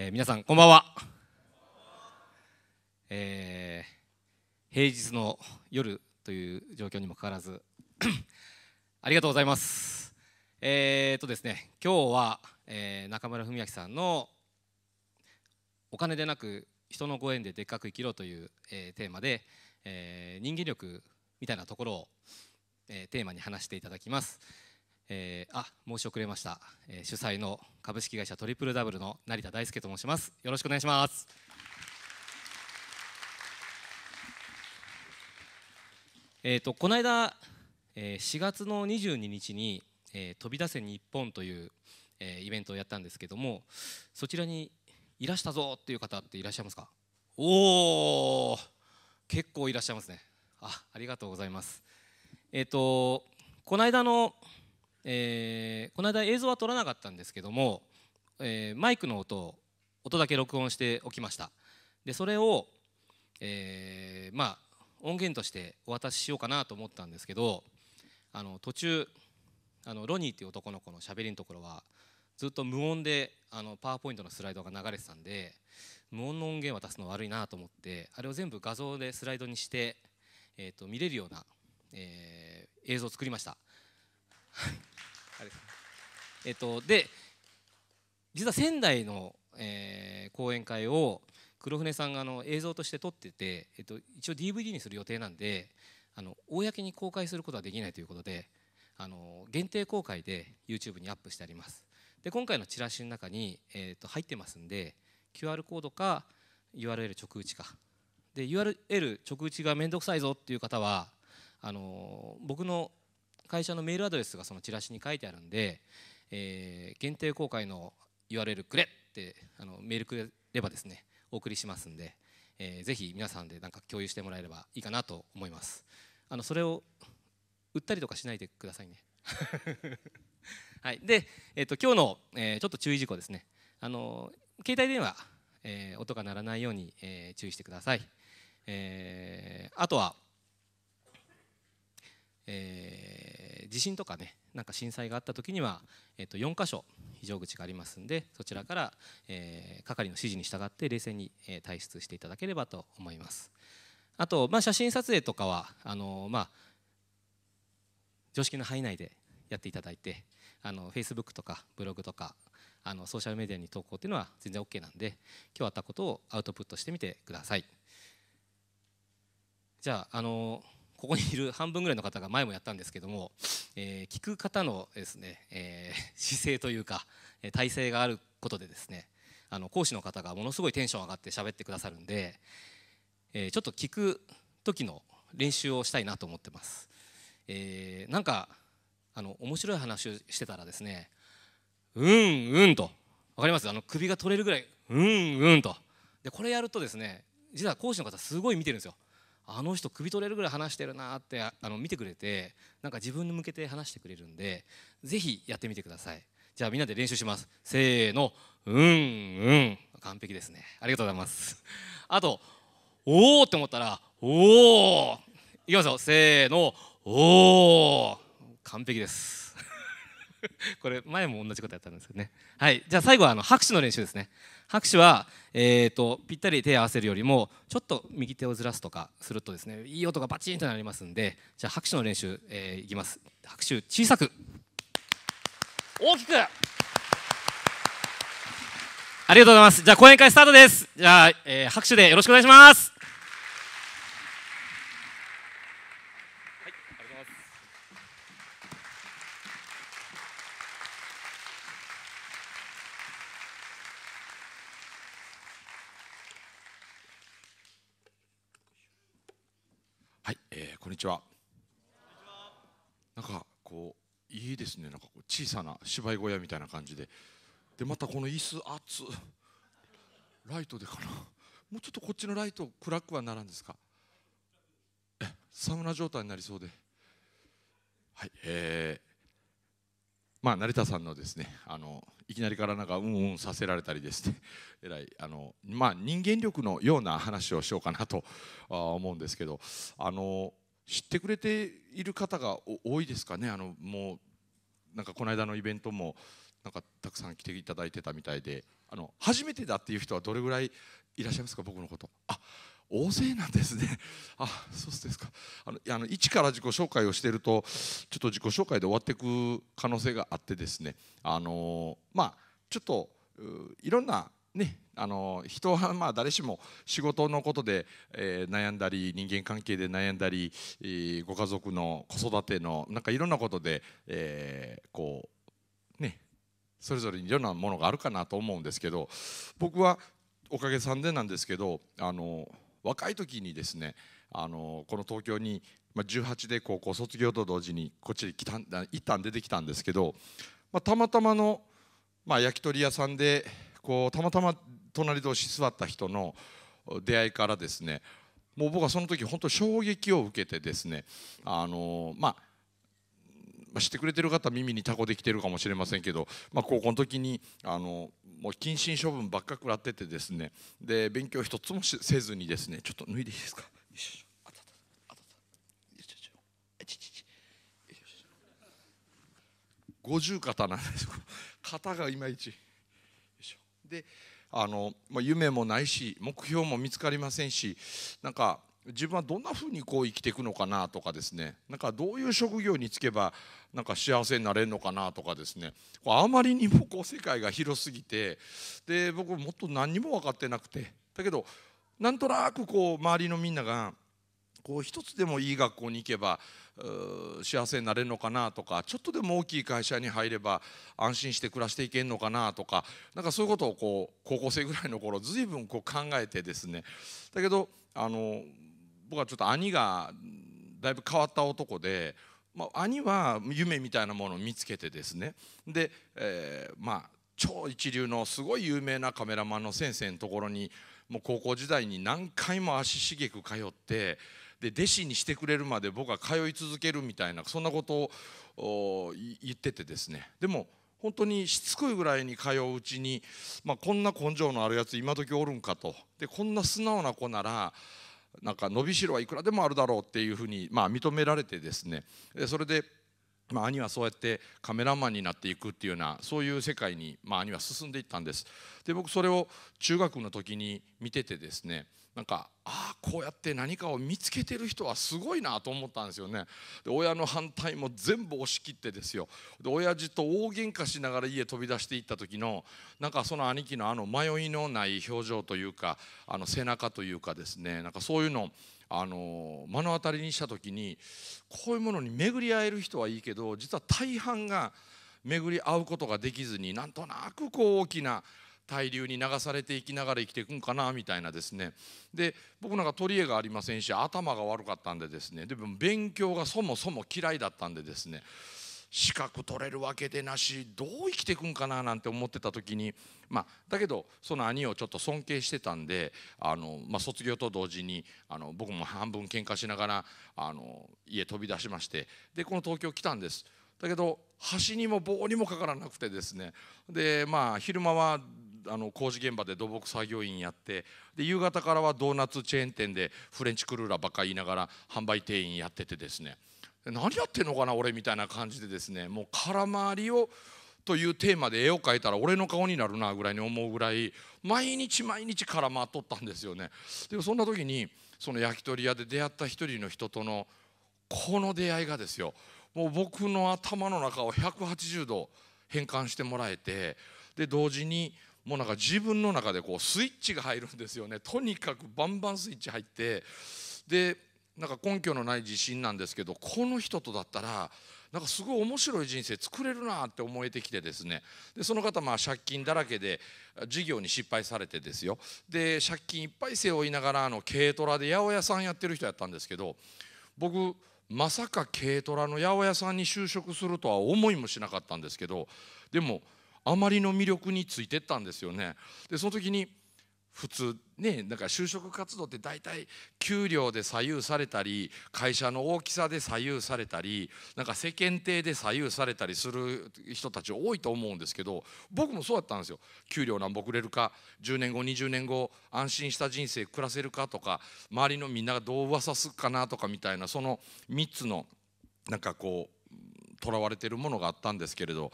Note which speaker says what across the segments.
Speaker 1: えー、皆さんこんばんは、えー、平日の夜という状況にもかかわらず ありがとうございますえー、とですね今日は、えー、中村文明さんの「お金でなく人のご縁ででっかく生きろ」という、えー、テーマで、えー、人間力みたいなところを、えー、テーマに話していただきます。えー、あ申し遅れました、えー、主催の株式会社トリプルダブルの成田大輔と申しますよろしくお願いしますえーと、この間、えー、4月の22日に、えー「飛び出せ日本」という、えー、イベントをやったんですけどもそちらにいらしたぞっていう方っていらっしゃいますかおお結構いらっしゃいますねあありがとうございますえっ、ー、とこの間のえー、この間映像は撮らなかったんですけども、えー、マイクの音を音だけ録音しておきましたでそれを、えー、まあ音源としてお渡ししようかなと思ったんですけどあの途中あのロニーっていう男の子のしゃべりのところはずっと無音であのパワーポイントのスライドが流れてたんで無音の音源渡すの悪いなと思ってあれを全部画像でスライドにして、えーと、と見れるような、えー、映像を作りましたえっと、で実は仙台の、えー、講演会を黒船さんがあの映像として撮ってて、えっと、一応 DVD にする予定なんであの公に公開することはできないということであの限定公開で YouTube にアップしてありますで今回のチラシの中に、えっと入ってますんで QR コードか URL 直打ちかで URL 直打ちが面倒くさいぞっていう方はあの僕の会社のメールアドレスがそのチラシに書いてあるんで、えー、限定公開の URL くれってあのメールくれればですねお送りしますんで、えー、ぜひ皆さんでなんか共有してもらえればいいかなと思いますあのそれを売ったりとかしないでくださいね はいで、えーと、と今日の、えー、ちょっと注意事項ですねあの携帯電話、えー、音が鳴らないように、えー、注意してください、えー、あとはえー、地震とかねなんか震災があった時には、えー、と4箇所非常口がありますんでそちらから、えー、係の指示に従って冷静に、えー、退出していただければと思います。あと、まあ、写真撮影とかはあの、まあ、常識の範囲内でやっていただいてあの Facebook とかブログとかあのソーシャルメディアに投稿っていうのは全然 OK なんで今日あったことをアウトプットしてみてください。じゃああのーここにいる半分ぐらいの方が前もやったんですけども、えー、聞く方のですね、えー、姿勢というか体勢があることでですねあの講師の方がものすごいテンション上がって喋ってくださるんで、えー、ちょっと聞く時の練習をしたいなと思ってます。えー、なんかあの面白い話をしてたらですねうんうんと分かりますあの首が取れるぐらいうんうんとでこれやるとですね実は講師の方すごい見てるんですよ。あの人首取れるぐらい話してるなってあの見てくれてなんか自分に向けて話してくれるんでぜひやってみてくださいじゃあみんなで練習しますせーのうんうん完璧ですねありがとうございますあとおおって思ったらおおいきますよせーのおお完璧です これ前も同じことやったんですけどねはいじゃあ最後はあの拍手の練習ですね拍手は、えーと、ぴったり手を合わせるよりもちょっと右手をずらすとかするとですねいい音がバチンとなりますんでじゃあ拍手の練習、えー、いきます拍手小さく大きくありがとうございますじゃあ講演会スタートですじゃあ、えー、拍手でよろしくお願いします
Speaker 2: にちはなんかこういいですねなんか小さな芝居小屋みたいな感じででまたこの椅子熱ライトでかなもうちょっとこっちのライト暗くはならんですかえサウナ状態になりそうではいえーまあ、成田さんのですねあのいきなりからなんかうんうんさせられたりですね えらいあの、まあ、人間力のような話をしようかなと思うんですけどあの知ってくれている方が多いですかねあのもうなんかこの間のイベントもなんかたくさん来ていただいてたみたいであの初めてだっていう人はどれぐらいいらっしゃいますか僕のことあ大勢なんですね あそうですかあのあの一から自己紹介をしているとちょっと自己紹介で終わっていく可能性があってですねあのまあちょっといろんなねあの人はまあ誰しも仕事のことで、えー、悩んだり人間関係で悩んだり、えー、ご家族の子育てのなんかいろんなことで、えー、こうねそれぞれにいろんなものがあるかなと思うんですけど僕はおかげさんでなんですけどあの若い時にですねあのこの東京に、まあ、18で高校卒業と同時にこっちに来た一旦出てきたんですけど、まあ、たまたまの、まあ、焼き鳥屋さんで。こうたまたま隣同士座った人の出会いからですねもう僕はその時本当衝撃を受けてですねあのまあ知ってくれてる方耳にタコできてるかもしれませんけど、まあ、高校の時にあのもう謹慎処分ばっか食らっててですねで勉強一つもせずにですねちょっと脱いでいいですか50肩なんです肩がいまいち。であの、まあ、夢もないし目標も見つかりませんしなんか自分はどんなふうにこう生きていくのかなとかですねなんかどういう職業に就けばなんか幸せになれるのかなとかですねあまりにもこう世界が広すぎてで僕もっと何にも分かってなくてだけどなんとなくこう周りのみんながう一つでもいい学校に行けば幸せになれるのかなとかちょっとでも大きい会社に入れば安心して暮らしていけるのかなとかなんかそういうことをこう高校生ぐらいの頃随分こう考えてですねだけどあの僕はちょっと兄がだいぶ変わった男で。まあ、兄は夢みたいなものを見つけてですねで、えー、まあ超一流のすごい有名なカメラマンの先生のところにもう高校時代に何回も足しげく通ってで弟子にしてくれるまで僕は通い続けるみたいなそんなことを言っててですねでも本当にしつこいぐらいに通ううちに、まあ、こんな根性のあるやつ今時おるんかとでこんな素直な子ならなんか伸びしろはいくらでもあるだろうっていうふうに、まあ、認められてですねそれで、まあ、兄はそうやってカメラマンになっていくっていうようなそういう世界に、まあ、兄は進んでいったんですで僕それを中学の時に見ててですねなんかああこうやって何かを見つけてる人はすごいなと思ったんですよねで親の反対も全部押し切ってですよで親父と大喧嘩しながら家飛び出していった時のなんかその兄貴のあの迷いのない表情というかあの背中というかですねなんかそういうのをあの目の当たりにした時にこういうものに巡り合える人はいいけど実は大半が巡り合うことができずになんとなくこう大きな対流に流されていきながら生きていくんかなみたいなですねで僕なんか取り柄がありませんし頭が悪かったんでですねでも勉強がそもそも嫌いだったんでですね資格取れるわけでなしどう生きていくんかななんて思ってた時にまあだけどその兄をちょっと尊敬してたんであの、まあ、卒業と同時にあの僕も半分喧嘩しながらあの家飛び出しましてでこの東京来たんです。だけど橋にも棒にもかからなくてですねでまあ昼間はあの工事現場で土木作業員やってで夕方からはドーナツチェーン店でフレンチクルーラーばっか言いながら販売店員やっててですね何やってんのかな俺みたいな感じでですねもう空回りをというテーマで絵を描いたら俺の顔になるなぐらいに思うぐらい毎日毎日空回っとったんですよね。でそんな時にその焼き鳥屋で出会った一人の人とのこの出会いがですよもう僕の頭の中を180度変換してもらえてで同時にもうなんか自分の中でこうスイッチが入るんですよね とにかくバンバンスイッチ入ってでなんか根拠のない自信なんですけどこの人とだったらなんかすごい面白い人生作れるなって思えてきてですねでその方まあ借金だらけで事業に失敗されてですよで借金いっぱい背負いながらあの軽トラで八百屋さんやってる人やったんですけど僕まさか軽トラの八百屋さんに就職するとは思いもしなかったんですけどでもあまりの魅力についてったんですよね。でその時に普通ねんか就職活動って大体給料で左右されたり会社の大きさで左右されたりなんか世間体で左右されたりする人たち多いと思うんですけど僕もそうだったんですよ給料なんぼくれるか10年後20年後安心した人生暮らせるかとか周りのみんながどう噂すっかなとかみたいなその3つのなんかこうとらわれてるものがあったんですけれど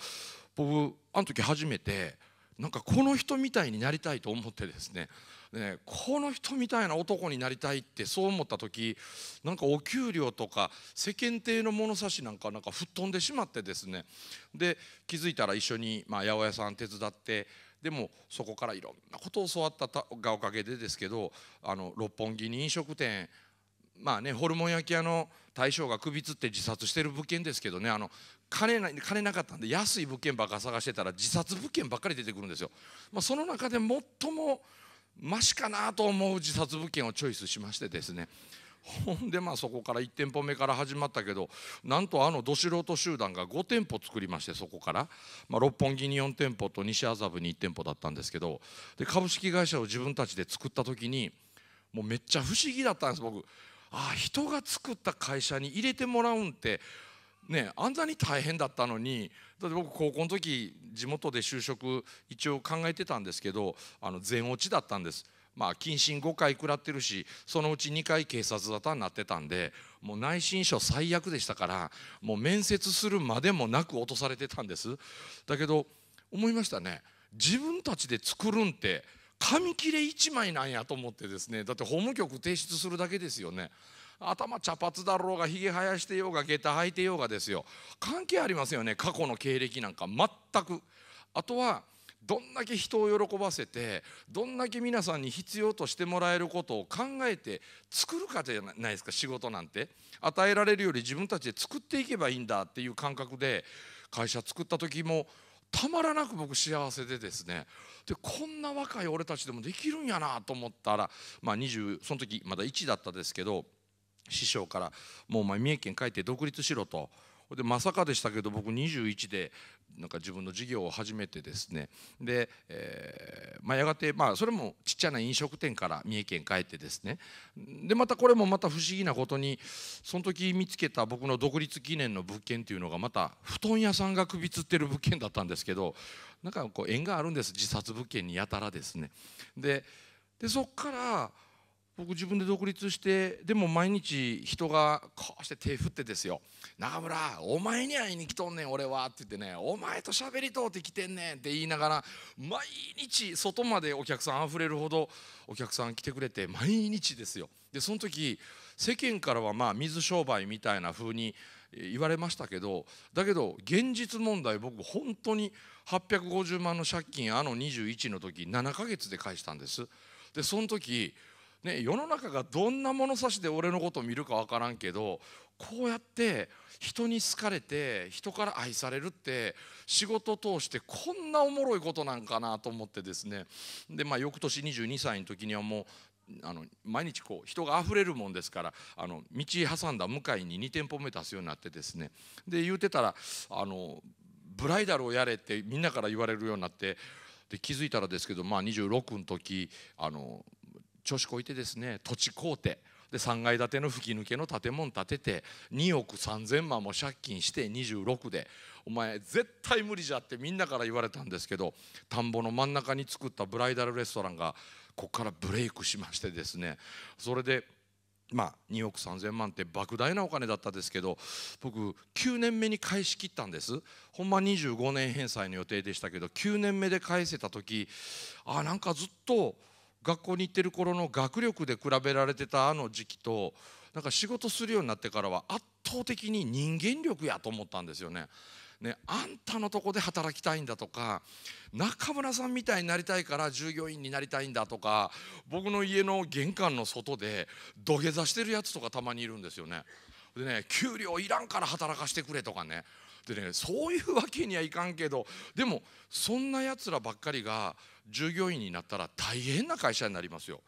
Speaker 2: 僕あの時初めてなんかこの人みたいになりたいと思ってですねねこの人みたいな男になりたいってそう思った時なんかお給料とか世間体の物差しなんかなんか吹っ飛んでしまってですねで気づいたら一緒に、まあ、八百屋さん手伝ってでもそこからいろんなことを教わったがおかげでですけどあの六本木に飲食店まあねホルモン焼き屋の大将が首つって自殺してる物件ですけどねあの金な金なかったんで安い物件ばっか探してたら自殺物件ばっかり出てくるんですよ、まあ、その中で最もマシかなと思う自殺物件をチョイスしましてですねほんでまあそこから1店舗目から始まったけどなんとあのど素人集団が5店舗作りましてそこから、まあ、六本木に4店舗と西麻布に1店舗だったんですけどで株式会社を自分たちで作った時にもうめっちゃ不思議だったんです僕ああ人が作った会社に入れてもらうんってね、あんなに大変だったのにだって僕高校の時地元で就職一応考えてたんですけどあの全落ちだったんです。まあ、謹慎5回食らってるしそのうち2回警察沙汰になってたんでもう内申書最悪でしたからもう面接するまでもなく落とされてたんですだけど思いましたね自分たちで作るんって紙切れ1枚なんやと思ってですねだって法務局提出するだけですよね頭茶髪だろうがひげ生やしてようが下駄履いてようがですよ関係ありませんよね過去の経歴なんか全くあとはどんだけ人を喜ばせてどんだけ皆さんに必要としてもらえることを考えて作るかじゃないですか仕事なんて与えられるより自分たちで作っていけばいいんだっていう感覚で会社作った時もたまらなく僕幸せでですねでこんな若い俺たちでもできるんやなと思ったら、まあ20その時まだ1だったですけど師匠から「もうお前三重県帰って独立しろ」と。でまさかでしたけど僕21でなんか自分の事業を始めてですねで、えー、まあ、やがて、まあ、それもちっちゃな飲食店から三重県帰ってですねでまたこれもまた不思議なことにその時見つけた僕の独立記念の物件っていうのがまた布団屋さんが首つってる物件だったんですけどなんかこう縁があるんです自殺物件にやたらですね。ででそっから僕自分で独立してでも毎日人がこうして手振ってですよ「中村お前に会いに来とんねん俺は」って言ってね「お前と喋りとうて来てんねん」って言いながら毎日外までお客さんあふれるほどお客さん来てくれて毎日ですよでその時世間からはまあ水商売みたいな風に言われましたけどだけど現実問題僕本当に850万の借金あの21の時7ヶ月で返したんですでその時ね、世の中がどんな物差しで俺のことを見るか分からんけどこうやって人に好かれて人から愛されるって仕事を通してこんなおもろいことなんかなと思ってですねで、まあ、翌年22歳の時にはもうあの毎日こう人があふれるもんですからあの道挟んだ向かいに2店舗目出すようになってですねで言うてたらあのブライダルをやれってみんなから言われるようになってで気づいたらですけど、まあ、26の時あの調子こいてですね土地買うてで3階建ての吹き抜けの建物建てて2億3,000万も借金して26でお前絶対無理じゃってみんなから言われたんですけど田んぼの真ん中に作ったブライダルレストランがここからブレイクしましてですねそれでまあ2億3,000万って莫大なお金だったですけど僕9年目に返し切ったんですほんま25年返済の予定でしたけど9年目で返せた時ああんかずっと。学校に行ってる頃の学力で比べられてたあの時期となんか仕事するようになってからは圧倒的に人間力やと思ったんですよね。ね、あんたのとこで働きたいんだとか中村さんみたいになりたいから従業員になりたいんだとか僕の家の玄関の外で土下座してるやつとかたまにいるんですよね。でね給料いらんから働かしてくれとかねでねそういうわけにはいかんけどでもそんなやつらばっかりが従業員になったら大変な会社になりますよ。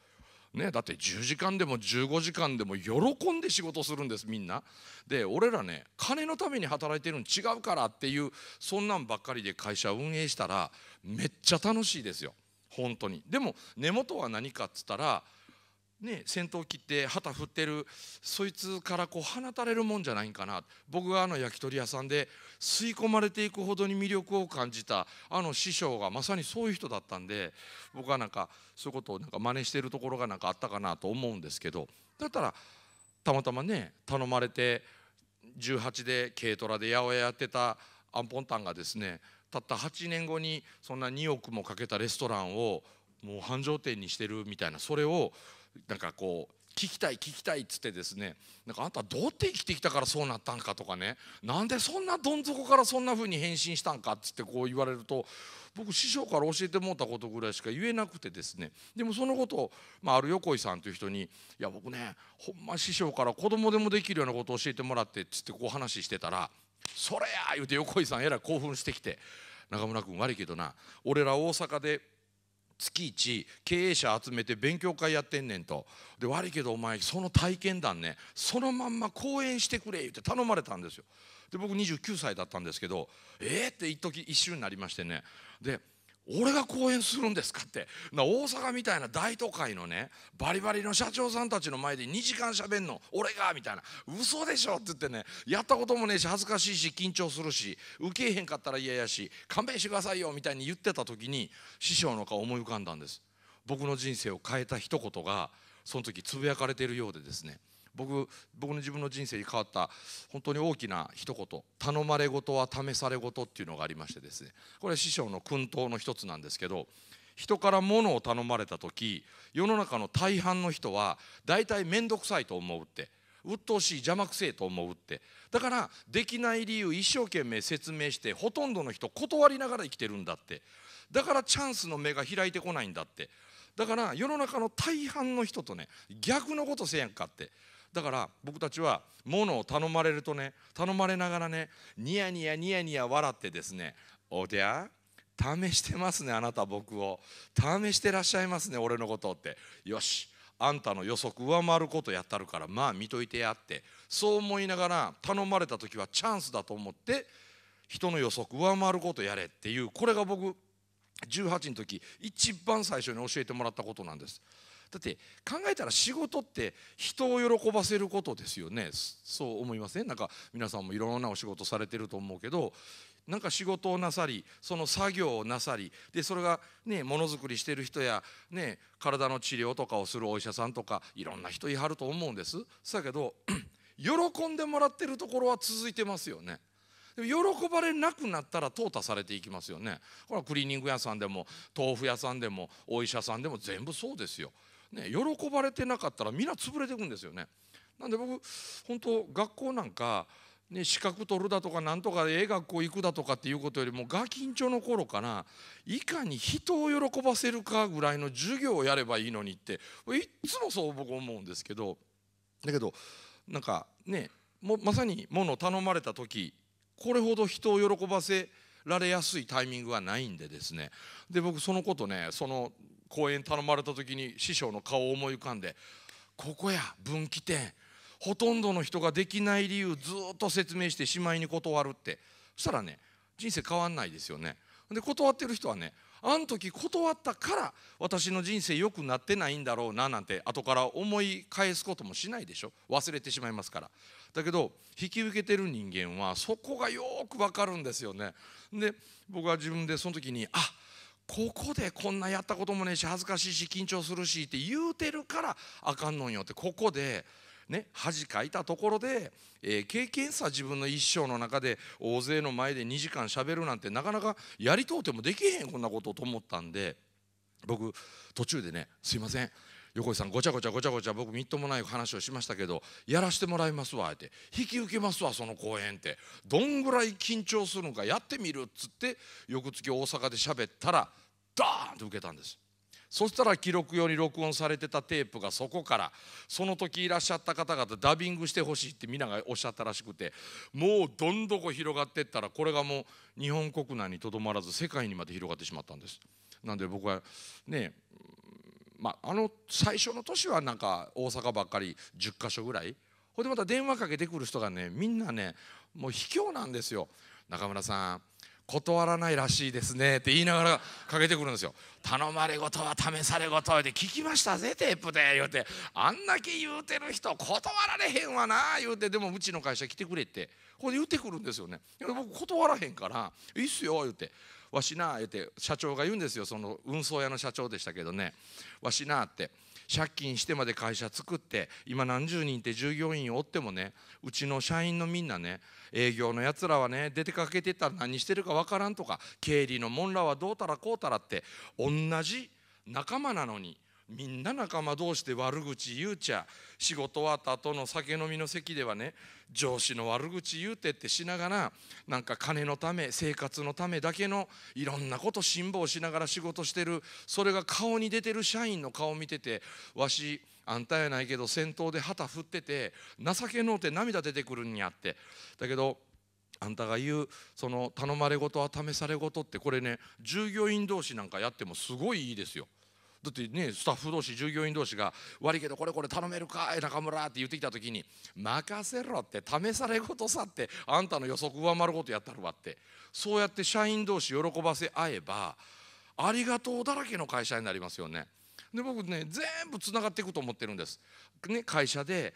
Speaker 2: ね、だって10時間でも15時間でも喜んで仕事するんですみんな。で俺らね金のために働いてるの違うからっていうそんなんばっかりで会社運営したらめっちゃ楽しいですよ本当に。でも根元は何かっつったらね、戦闘機って旗振ってるそいつからこう放たれるもんじゃないんかな僕があの焼き鳥屋さんで吸い込まれていくほどに魅力を感じたあの師匠がまさにそういう人だったんで僕はなんかそういうことをなんか真似してるところがなんかあったかなと思うんですけどだったらたまたまね頼まれて18で軽トラで八百屋やってたアンポンタンがですねたった8年後にそんな2億もかけたレストランをもう繁盛店にしてるみたいなそれをなんかこう聞きたい聞きたいっつってですねなんかあんたどうやって生きてきたからそうなったんかとかねなんでそんなどん底からそんな風に変身したんかっつってこう言われると僕師匠から教えてもらったことぐらいしか言えなくてですねでもそのことを、まあ、ある横井さんという人に「いや僕ねほんま師匠から子供でもできるようなことを教えてもらって」っつってこう話してたら「それや!」言うて横井さんえらい興奮してきて「中村君悪いけどな俺ら大阪で」月1経営者集めて勉強会やってんねんとで悪いけどお前その体験談ねそのまんま講演してくれ言って頼まれたんですよで僕29歳だったんですけどえっ、ー、って一時一瞬になりましてねで俺が講演するんですかって大阪みたいな大都会のねバリバリの社長さんたちの前で2時間しゃべんの俺がみたいな嘘でしょって言ってねやったこともねえし恥ずかしいし緊張するし受けへんかったら嫌やし勘弁してくださいよみたいに言ってた時に師匠の顔思い浮かんだんです僕の人生を変えた一言がその時つぶやかれているようでですね僕僕の自分の人生に変わった本当に大きな一言「頼まれ事は試され事」っていうのがありましてですねこれは師匠の薫陶の一つなんですけど人から物を頼まれた時世の中の大半の人は大体面倒くさいと思うって鬱陶しい邪魔くせえと思うってだからできない理由一生懸命説明してほとんどの人断りながら生きてるんだってだからチャンスの目が開いてこないんだってだから世の中の大半の人とね逆のことせやんかってだから僕たちはものを頼まれるとね頼まれながらねニヤニヤニヤニヤ笑ってですね「おでや試してますねあなた僕を試してらっしゃいますね俺のこと」って「よしあんたの予測上回ることやったるからまあ見といてや」ってそう思いながら頼まれた時はチャンスだと思って人の予測上回ることやれっていうこれが僕18の時一番最初に教えてもらったことなんです。だって考えたら仕事って人を喜ばせることですよねそう思いません、ね、なんか皆さんもいろんなお仕事されてると思うけどなんか仕事をなさりその作業をなさりでそれがねものづくりしてる人や、ね、体の治療とかをするお医者さんとかいろんな人いはると思うんですだけど 喜んでもらってるところは続いてますよね。喜ばれなくなったら淘汰されていきますよねこれはクリーニング屋さんでも豆腐屋さんでもお医者さんでも全部そうですよね、喜ばれてなかったら皆潰れていくんですよね。なんで僕本当学校なんか、ね、資格取るだとかなんとかええ学校行くだとかっていうことよりもガキンチョの頃からいかに人を喜ばせるかぐらいの授業をやればいいのにっていっつもそう僕思うんですけどだけどなんかねもまさにものを頼まれた時これほど人を喜ばせられやすいタイミングはないんでですねで僕そのことねその講演頼まれた時に師匠の顔を思い浮かんでここや分岐点ほとんどの人ができない理由ずっと説明してしまいに断るってそしたらね人生変わんないですよね。で断ってる人はねあん時断ったから私の人生良くなってないんだろうななんて後から思い返すこともしないでしょ忘れてしまいますからだけど引き受けてる人間はそこがよくわかるんですよねで僕は自分でその時にあここでこんなやったこともねえし恥ずかしいし緊張するしって言うてるからあかんのんよってここで、ね、恥かいたところで、えー、経験さ自分の一生の中で大勢の前で2時間しゃべるなんてなかなかやりとうてもできへんこんなことと思ったんで僕途中でね「すいません横井さんごちゃごちゃごちゃごちゃ僕みっともない話をしましたけどやらしてもらいますわって引き受けますわその公演ってどんぐらい緊張するのかやってみるっつって翌月大阪で喋ったらダーンと受けたんです。そしたら記録用に録音されてたテープがそこからその時いらっしゃった方々ダビングしてほしいって皆がおっしゃったらしくてもうどんどこ広がってったらこれがもう日本国内にとどまらず世界にまで広がってしまったんです。なんで僕はねまあ、あの最初の年はなんか大阪ばっかり10か所ぐらいほんでまた電話かけてくる人がねみんなねもう卑怯なんですよ中村さん断らないらしいですねって言いながらかけてくるんですよ頼まれごとは試されごとで聞きましたぜテープで言うてあんだけ言うてる人断られへんわな言うてでもうちの会社来てくれってこれ言うてくるんですよね僕断らへんからいいっすよ言うてわしな」言って社長が言うんですよその運送屋の社長でしたけどね「わしな」って借金してまで会社作って今何十人って従業員おってもねうちの社員のみんなね営業のやつらはね出てかけてたら何してるかわからんとか経理のもんらはどうたらこうたらって同じ仲間なのにみんな仲間同士で悪口言うちゃ仕事終わった後の酒飲みの席ではね上司の悪口言うてってしながらなんか金のため生活のためだけのいろんなこと辛抱しながら仕事してるそれが顔に出てる社員の顔見ててわしあんたやないけど先頭で旗振ってて情けのうて涙出てくるんやってだけどあんたが言うその頼まれ事は試され事ってこれね従業員同士なんかやってもすごいいいですよ。だってねスタッフ同士従業員同士が「悪いけどこれこれ頼めるかい中村」って言ってきた時に「任せろ」って「試されごとさ」ってあんたの予測上回ることやったるわってそうやって社員同士喜ばせ合えばありがとうだらけの会社になりますよね。で僕ね全部つながっていくと思ってるんです。ね、会社で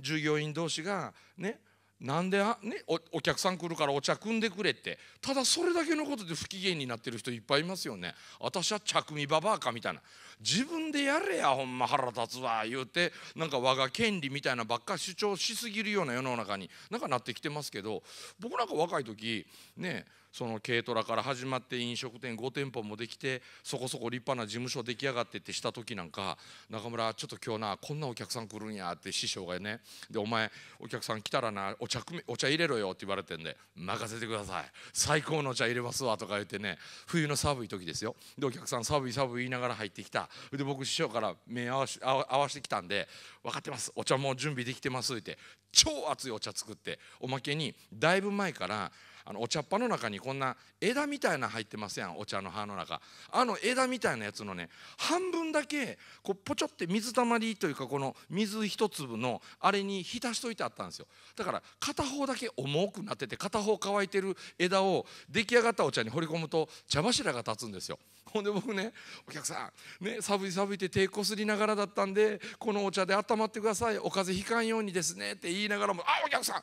Speaker 2: 従業員同士がねなんでね、お客さん来るからお茶汲んでくれってただそれだけのことで不機嫌になってる人いっぱいいますよね私は着みババアかみたいな自分でやれやほんま腹立つわ言うてなんか我が権利みたいなばっか主張しすぎるような世の中になんかなってきてますけど僕なんか若い時ねその軽トラから始まって飲食店5店舗もできてそこそこ立派な事務所出来上がってってした時なんか「中村ちょっと今日なこんなお客さん来るんや」って師匠がね「でお前お客さん来たらなお茶お茶入れろよ」って言われてんで「任せてください最高のお茶入れますわ」とか言ってね冬の寒い時ですよでお客さん寒い寒い言いながら入ってきたで僕師匠から目合わし合わしてきたんで「分かってますお茶もう準備できてます」って超熱いお茶作っておまけにだいぶ前から「あのお茶っ葉の中にこんな枝みたいな入ってますやんお茶の葉の中あの枝みたいなやつのね半分だけこうポチョって水たまりというかこの水一粒のあれに浸しといてあったんですよだから片方だけ重くなってて片方乾いてる枝を出来上がったお茶に掘り込むと茶柱が立つんですよほんで僕ねお客さんね寒い寒いって手こすりながらだったんでこのお茶で温まってくださいお風邪ひかんようにですねって言いながらも「あお客さ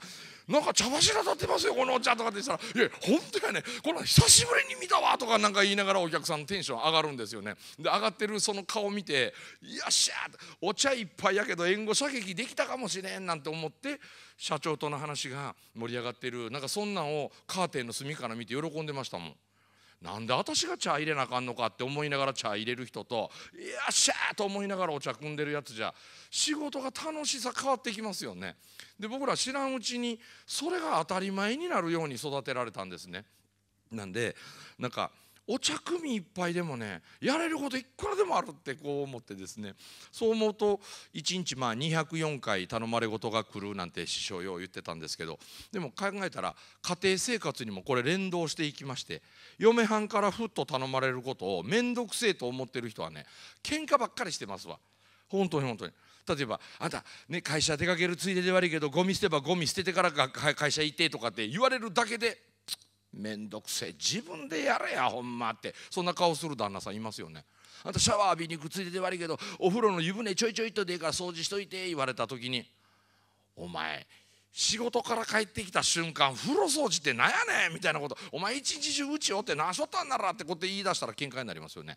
Speaker 2: んなんか茶柱立ってますよこのお茶」とかってしたら「いや本当やねこの久しぶりに見たわ」とかなんか言いながらお客さんテンション上がるんですよねで上がってるその顔見て「よっしゃお茶いっぱいやけど援護射撃できたかもしれん」なんて思って社長との話が盛り上がってるなんかそんなんをカーテンの隅から見て喜んでましたもん。なんで私が茶入れなあかんのかって思いながら茶入れる人とよっしゃーと思いながらお茶汲んでるやつじゃ仕事が楽しさ変わってきますよねで僕ら知らんうちにそれが当たり前になるように育てられたんですねなんでなんかお茶組いっぱいでもねやれることいくらでもあるってこう思ってですねそう思うと1日まあ204回頼まれ事が来るなんて師匠よう言ってたんですけどでも考えたら家庭生活にもこれ連動していきまして嫁はんからふっと頼まれることを面倒くせえと思ってる人はね喧嘩ばっかりしてますわ本当に本当に。例えば「あんた、ね、会社出かけるついでで悪いけどゴミ捨てばゴミ捨ててから会社行って」とかって言われるだけで面倒くせえ自分でやれやほんまってそんな顔する旦那さんいますよねあんたシャワー浴びにくっついてて悪いけどお風呂の湯船ちょいちょいとでいいから掃除しといて言われた時にお前仕事から帰ってきた瞬間風呂掃除ってなんやねんみたいなことお前一日中うちおって何しょったんならってこうやって言い出したら喧嘩になりますよね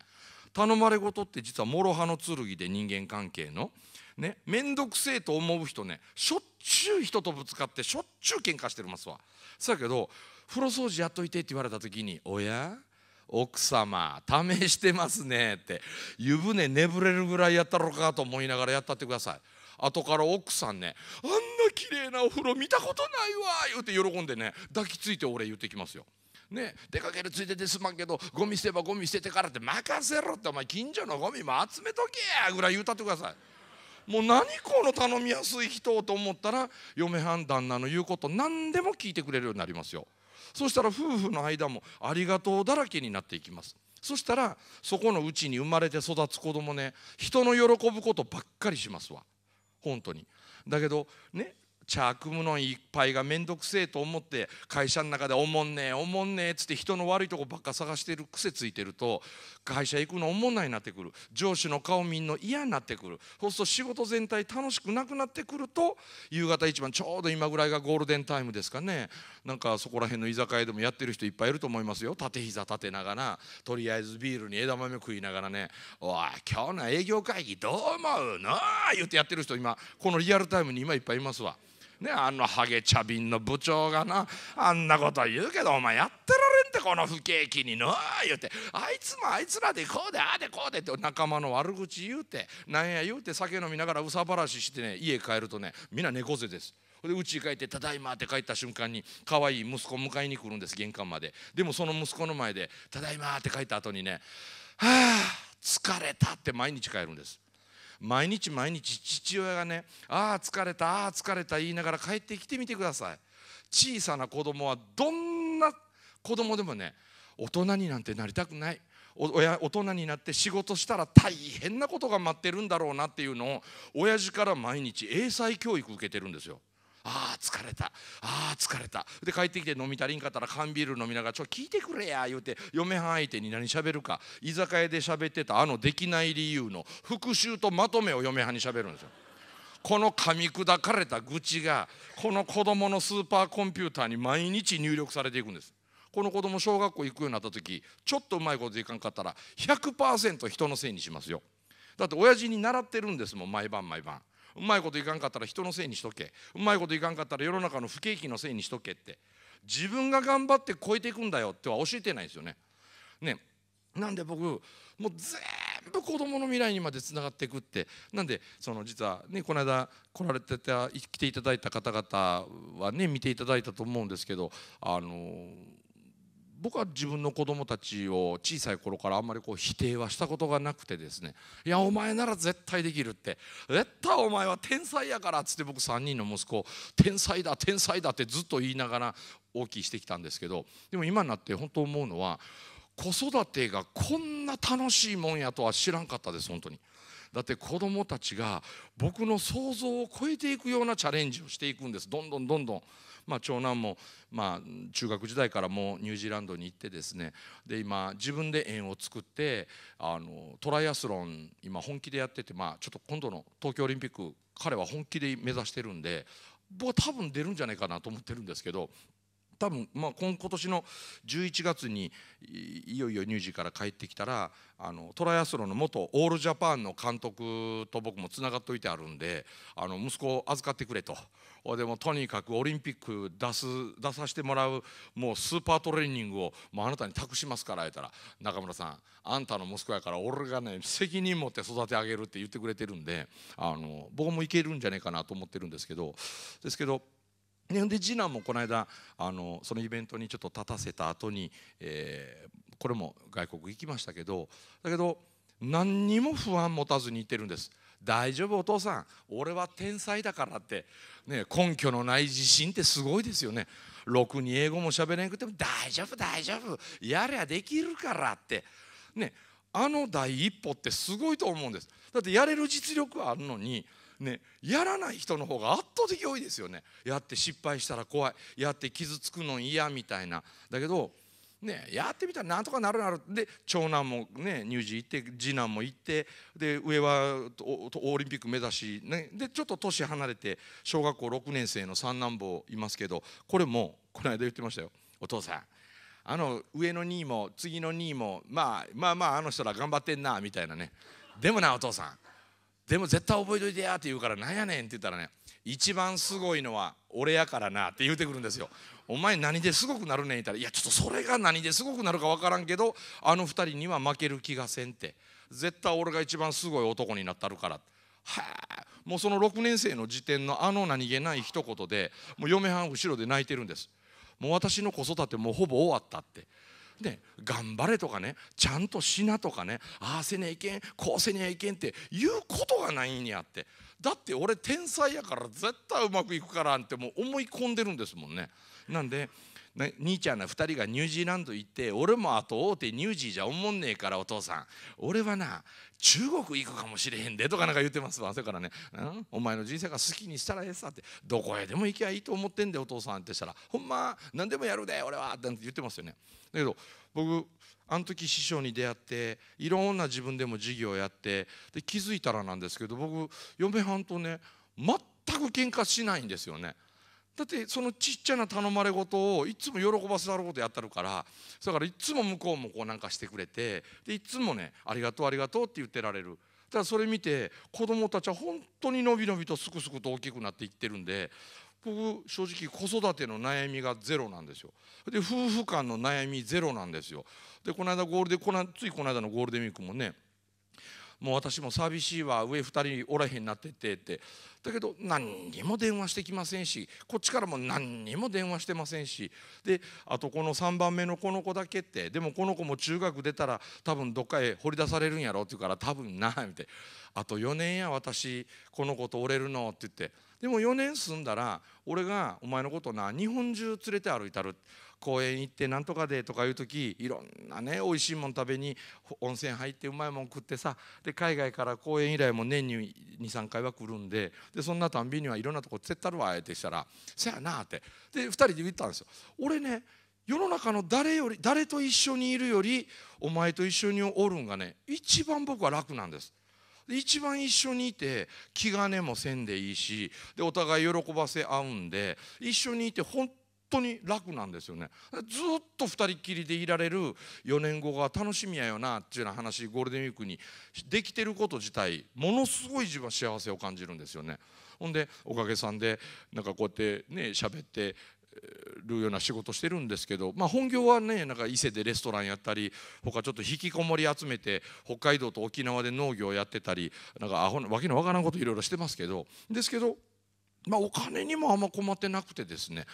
Speaker 2: 頼まれ事って実は諸刃の剣で人間関係のね面倒くせえと思う人ねしょっちゅう人とぶつかってしょっちゅう喧嘩してるますわそやけど風呂掃除やっといてって言われた時に「おや奥様試してますね」って湯船眠れるぐらいやったろかと思いながらやったってください後から奥さんね「あんな綺麗なお風呂見たことないわ」言うて喜んでね抱きついて俺言ってきますよ。ね、出かけるついでですまんけどゴミ捨てばゴミ捨ててからって任せろってお前近所のゴミも集めとけやぐらい言うたってくださいもう何この頼みやすい人と思ったら嫁はん旦那の言うこと何でも聞いてくれるようになりますよ。そしたら夫婦の間もありがとうだらけになっていきますそしたらそこのうちに生まれて育つ子供ね人の喜ぶことばっかりしますわ本当にだけどね茶組むのいっぱいが面倒くせえと思って会社の中で「おもんねえおもんねえ」っつって人の悪いとこばっか探してる癖ついてると会社行くのおもんないになってくる上司の顔見んの嫌になってくるそうすると仕事全体楽しくなくなってくると夕方一番ちょうど今ぐらいがゴールデンタイムですかねなんかそこら辺の居酒屋でもやってる人いっぱいいると思いますよ縦膝立てながらとりあえずビールに枝豆食いながらね「おい今日の営業会議どう思うの?」言ってやってる人今このリアルタイムに今いっぱいいますわ。ね、あのハゲ茶瓶の部長がなあんなこと言うけどお前やってられんってこの不景気にの言うてあいつもあいつらでこうでああでこうでって仲間の悪口言うてなんや言うて酒飲みながらうさばらししてね家帰るとねみんな猫背です。でうち帰って「ただいま」って帰った瞬間に可愛い息子迎えに来るんです玄関まででもその息子の前で「ただいま」って帰った後にね「はあ疲れた」って毎日帰るんです。毎日毎日父親がねああ疲れたああ疲れた言いながら帰ってきてみてください小さな子供はどんな子供でもね大人になんてなりたくない親大人になって仕事したら大変なことが待ってるんだろうなっていうのを親父から毎日英才教育受けてるんですよああ疲れたああ疲れたで帰ってきて飲み足りんかったら缶ビール飲みながら「ちょ聞いてくれや」言うて嫁はん相手に何喋るか居酒屋で喋ってたあのできない理由の復習とまとめを嫁はんに喋るんですよ。この噛み砕かれた愚痴がこの子供のスーパーコンピューターに毎日入力されていくんです。この子供小学校行くようになった時ちょっとうまいこといかんかったら100%人のせいにしますよ。だって親父に習ってるんですもん毎晩毎晩。うまいこといかんかったら人のせいにしとけうまいこといかんかったら世の中の不景気のせいにしとけって自分が頑張って超えていくんだよっては教えてないですよね。ねなんで僕もう全部子どもの未来にまでつながっていくってなんでその実はねこの間来られてた来ていただいた方々はね見ていただいたと思うんですけどあの僕は自分の子供たちを小さい頃からあんまりこう否定はしたことがなくてですね「いやお前なら絶対できる」って「絶対お前は天才やから」っつって僕3人の息子「天才だ天才だ」ってずっと言いながら大きいしてきたんですけどでも今になって本当思うのは子育てがこんな楽しいもんやとは知らんかったです本当に。だって子どもたちが僕の想像を超えていくようなチャレンジをしていくんですどんどんどんどん。まあ、長男も、まあ、中学時代からもうニュージーランドに行ってですねで今自分で縁を作ってあのトライアスロン今本気でやってて、まあ、ちょっと今度の東京オリンピック彼は本気で目指してるんで僕は多分出るんじゃないかなと思ってるんですけど。多分、まあ、今今年の11月にいよいよニュージーから帰ってきたらあのトライアスロンの元オールジャパンの監督と僕もつながっておいてあるんであの息子を預かってくれとでもとにかくオリンピック出す出させてもらうもうスーパートレーニングをもうあなたに託しますから言ったら中村さんあんたの息子やから俺がね責任持って育て上げるって言ってくれてるんであの僕もいけるんじゃねえかなと思ってるんですけどですけど。本で次男もこの間あのそのイベントにちょっと立たせた後に、えー、これも外国行きましたけどだけど何にも不安持たずに行ってるんです大丈夫お父さん俺は天才だからって、ね、根拠のない自信ってすごいですよねろくに英語もしゃべれなくても大丈夫大丈夫やりゃできるからってねあの第一歩ってすごいと思うんですだってやれる実力はあるのにね、やらない人の方が圧倒的多いですよねやって失敗したら怖いやって傷つくの嫌みたいなだけどね、やってみたらなんとかなるなるで長男も、ね、乳児行って次男も行ってで上はオリンピック目指し、ね、でちょっと年離れて小学校6年生の三男坊いますけどこれもこの間言ってましたよお父さんあの上の2位も次の2位も、まあ、まあまああの人ら頑張ってんなみたいなねでもなお父さんでも絶対覚えといてやって言うからなんやねんって言ったらね一番すごいのは俺やからなって言うてくるんですよ。お前何ですごくなるねん」言ったら「いやちょっとそれが何ですごくなるか分からんけどあの2人には負ける気がせん」って「絶対俺が一番すごい男になったるから」はあもうその6年生の時点のあの何気ない一言でもう嫁はん後ろで泣いてるんですもう私の子育てもうほぼ終わったってで頑張れとかねちゃんとしなとかねああせにゃいけんこうせにゃいけんって言うことがないんやってだって俺天才やから絶対うまくいくからってもう思い込んでるんですもんね。なんでね、兄ちゃんの2人がニュージーランド行って俺もあと大手ニュージーじゃおもんねえからお父さん俺はな中国行くかもしれへんでとかなんか言ってますわそれからね、うん、お前の人生が好きにしたらええさってどこへでも行きゃいいと思ってんでお父さんってしたらほんま何でもやるで俺はって言ってますよねだけど僕あの時師匠に出会っていろんな自分でも事業をやってで気づいたらなんですけど僕嫁はんとね全く喧嘩しないんですよね。だってそのちっちゃな頼まれ事をいつも喜ばせることやったるからだからいつも向こうもこうなんかしてくれてでいつもね「ありがとうありがとう」って言ってられるだそれ見て子どもたちは本当にのびのびとすくすくと大きくなっていってるんで僕正直子育ての悩みがゼロなんですよで夫婦間の悩みゼロなんですよでこの間ゴールデンこついこの間のゴールデンウィークもねもう私も寂しいわ上2人おらへんなっててってだけど何にも電話してきませんしこっちからも何にも電話してませんしであとこの3番目のこの子だけってでもこの子も中学出たら多分どっかへ掘り出されるんやろって言うから多分なみたいあと4年や私この子と折れるのって言ってでも4年住んだら俺がお前のことな日本中連れて歩いたる公園行ってなんとかでとかいう時いろんなねおいしいもん食べに温泉入ってうまいもん食ってさで海外から公園以来も年に23回は来るんででそんなたんびにはいろんなとこ絶ったるわあえてしたら「せやな」ってで2人で言ったんですよ。俺ね世の中の誰より誰と一緒にいるよりお前と一緒におるんがね一番僕は楽なんです。一番一緒にいて気兼ねもせんでいいしでお互い喜ばせ合うんで一緒にいて本当に楽なんですよねずっと2人きりでいられる4年後が楽しみやよなっていうような話ゴールデンウィークにできてること自体ものすごい自分は幸せを感じるんですよね。ほんでおかげさんでなんかこうやってね喋ってるような仕事してるんですけど、まあ、本業はねなんか伊勢でレストランやったり他ちょっと引きこもり集めて北海道と沖縄で農業やってたりなんかアホなわけのわからんこといろいろしてますけどですけどまあ、お金にもあんま困ってなくてですね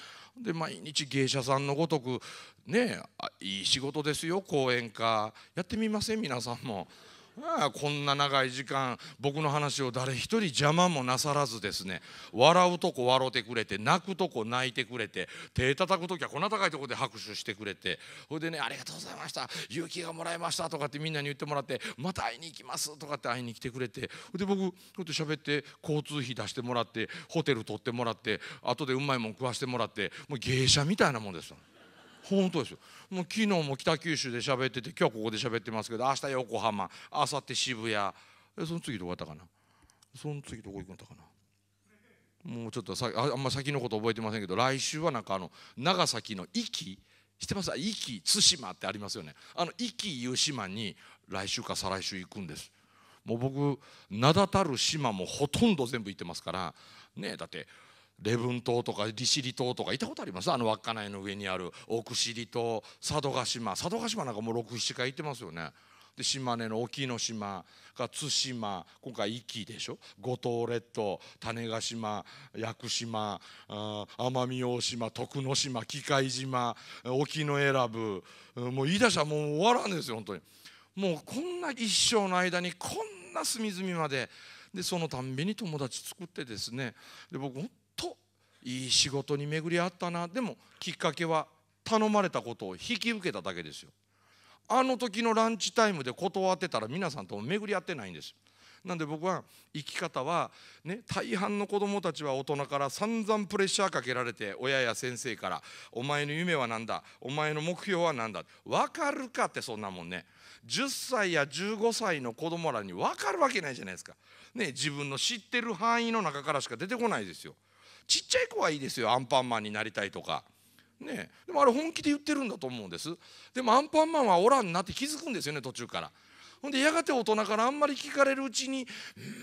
Speaker 2: で毎日芸者さんのごとくねいい仕事ですよ講演家やってみません皆さんも。ああこんな長い時間僕の話を誰一人邪魔もなさらずですね笑うとこ笑うてくれて泣くとこ泣いてくれて手叩く時はこんな高いとこで拍手してくれてほいでね「ありがとうございました勇気がもらいました」とかってみんなに言ってもらって「また会いに行きます」とかって会いに来てくれてほいで僕こうやって喋って交通費出してもらってホテル取ってもらって後でうまいもん食わしてもらってもう芸者みたいなもんですよ。本当ですよもう昨日も北九州で喋ってて今日はここで喋ってますけど明日横浜明後日渋谷その次どこやったかなその次どこ行くんだかなもうちょっとさああんま先のこと覚えてませんけど来週はなんかあの長崎の壱岐知ってます壱岐対馬ってありますよねあの壱岐いう島に来週か再来週行くんですもう僕名だたる島もほとんど全部行ってますからねだって礼文島とか利尻島とか行ったことありますあの稚内の上にある奥尻島佐渡島佐渡島なんかもう67回行ってますよね。で島根の沖ノ島が対馬今回壱岐でしょ五島列島種子島屋久島奄美大島徳之島喜界島沖の選ぶもう言い出したらもう終わらんですよ本当にもうこんな一生の間にこんな隅々まででそのたんびに友達作ってですねで僕本いい仕事に巡り合ったなでもきっかけは頼まれたことを引き受けただけですよあの時のランチタイムで断ってたら皆さんとも巡り合ってないんですなんで僕は生き方は、ね、大半の子どもたちは大人から散々プレッシャーかけられて親や先生から「お前の夢は何だお前の目標は何だ」分かるかってそんなもんね10歳や15歳の子供らに分かるわけないじゃないですか、ね、自分の知ってる範囲の中からしか出てこないですよちっちゃい子はいいですよアンパンマンになりたいとか。ね、でもあれ本気で言ってるんだと思うんですでもアンパンマンはおらんなって気づくんですよね途中からほんでやがて大人からあんまり聞かれるうちに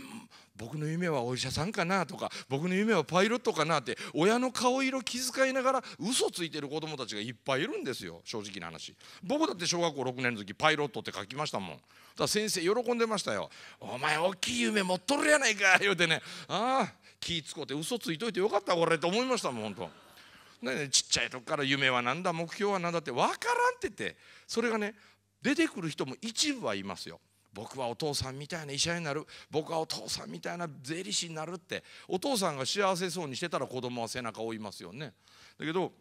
Speaker 2: 「僕の夢はお医者さんかな」とか「僕の夢はパイロットかな」って親の顔色気遣いながら嘘ついてる子どもたちがいっぱいいるんですよ正直な話僕だって小学校6年の時パイロットって書きましたもんだ先生喜んでましたよ「お前大きい夢持っとるやないか」言うてね「ああ気ぃ使うて嘘ついといてよかった俺て思いましたもん本当。ね、ちっちゃい時から夢は何だ目標は何だって分からんっててそれがね出てくる人も一部はいますよ。僕はお父さんみたいな医者になる僕はお父さんみたいな税理士になるってお父さんが幸せそうにしてたら子供は背中を追いますよね。だけど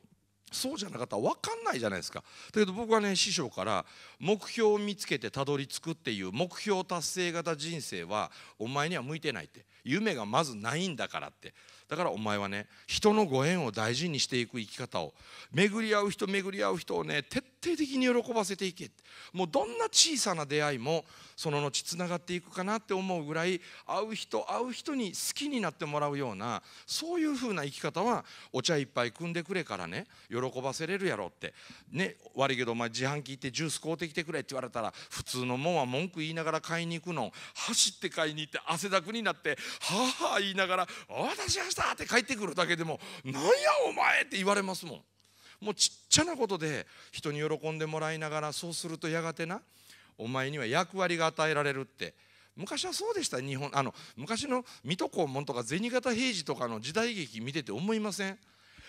Speaker 2: そうじゃなかったら分かんないじゃないですかだけど僕はね師匠から目標を見つけてたどり着くっていう目標達成型人生はお前には向いてないって夢がまずないんだからってだからお前はね人のご縁を大事にしていく生き方を巡り合う人巡り合う人をね徹底的に喜ばせていけもうどんな小さな出会いもその後つながっていくかなって思うぐらい会う人会う人に好きになってもらうようなそういう風な生き方はお茶いっぱい汲んでくれからね喜ばせれるやろって、ね、悪いけどお前自販機行ってジュース買うてきてくれって言われたら普通のもんは文句言いながら買いに行くの走って買いに行って汗だくになってはあはあ言いながら私明日したって帰ってくるだけでも「なんやお前!」って言われますもん。もうちっちゃなことで人に喜んでもらいながらそうするとやがてなお前には役割が与えられるって昔はそうでした日本あの昔の水戸黄門とか銭形平次とかの時代劇見てて思いません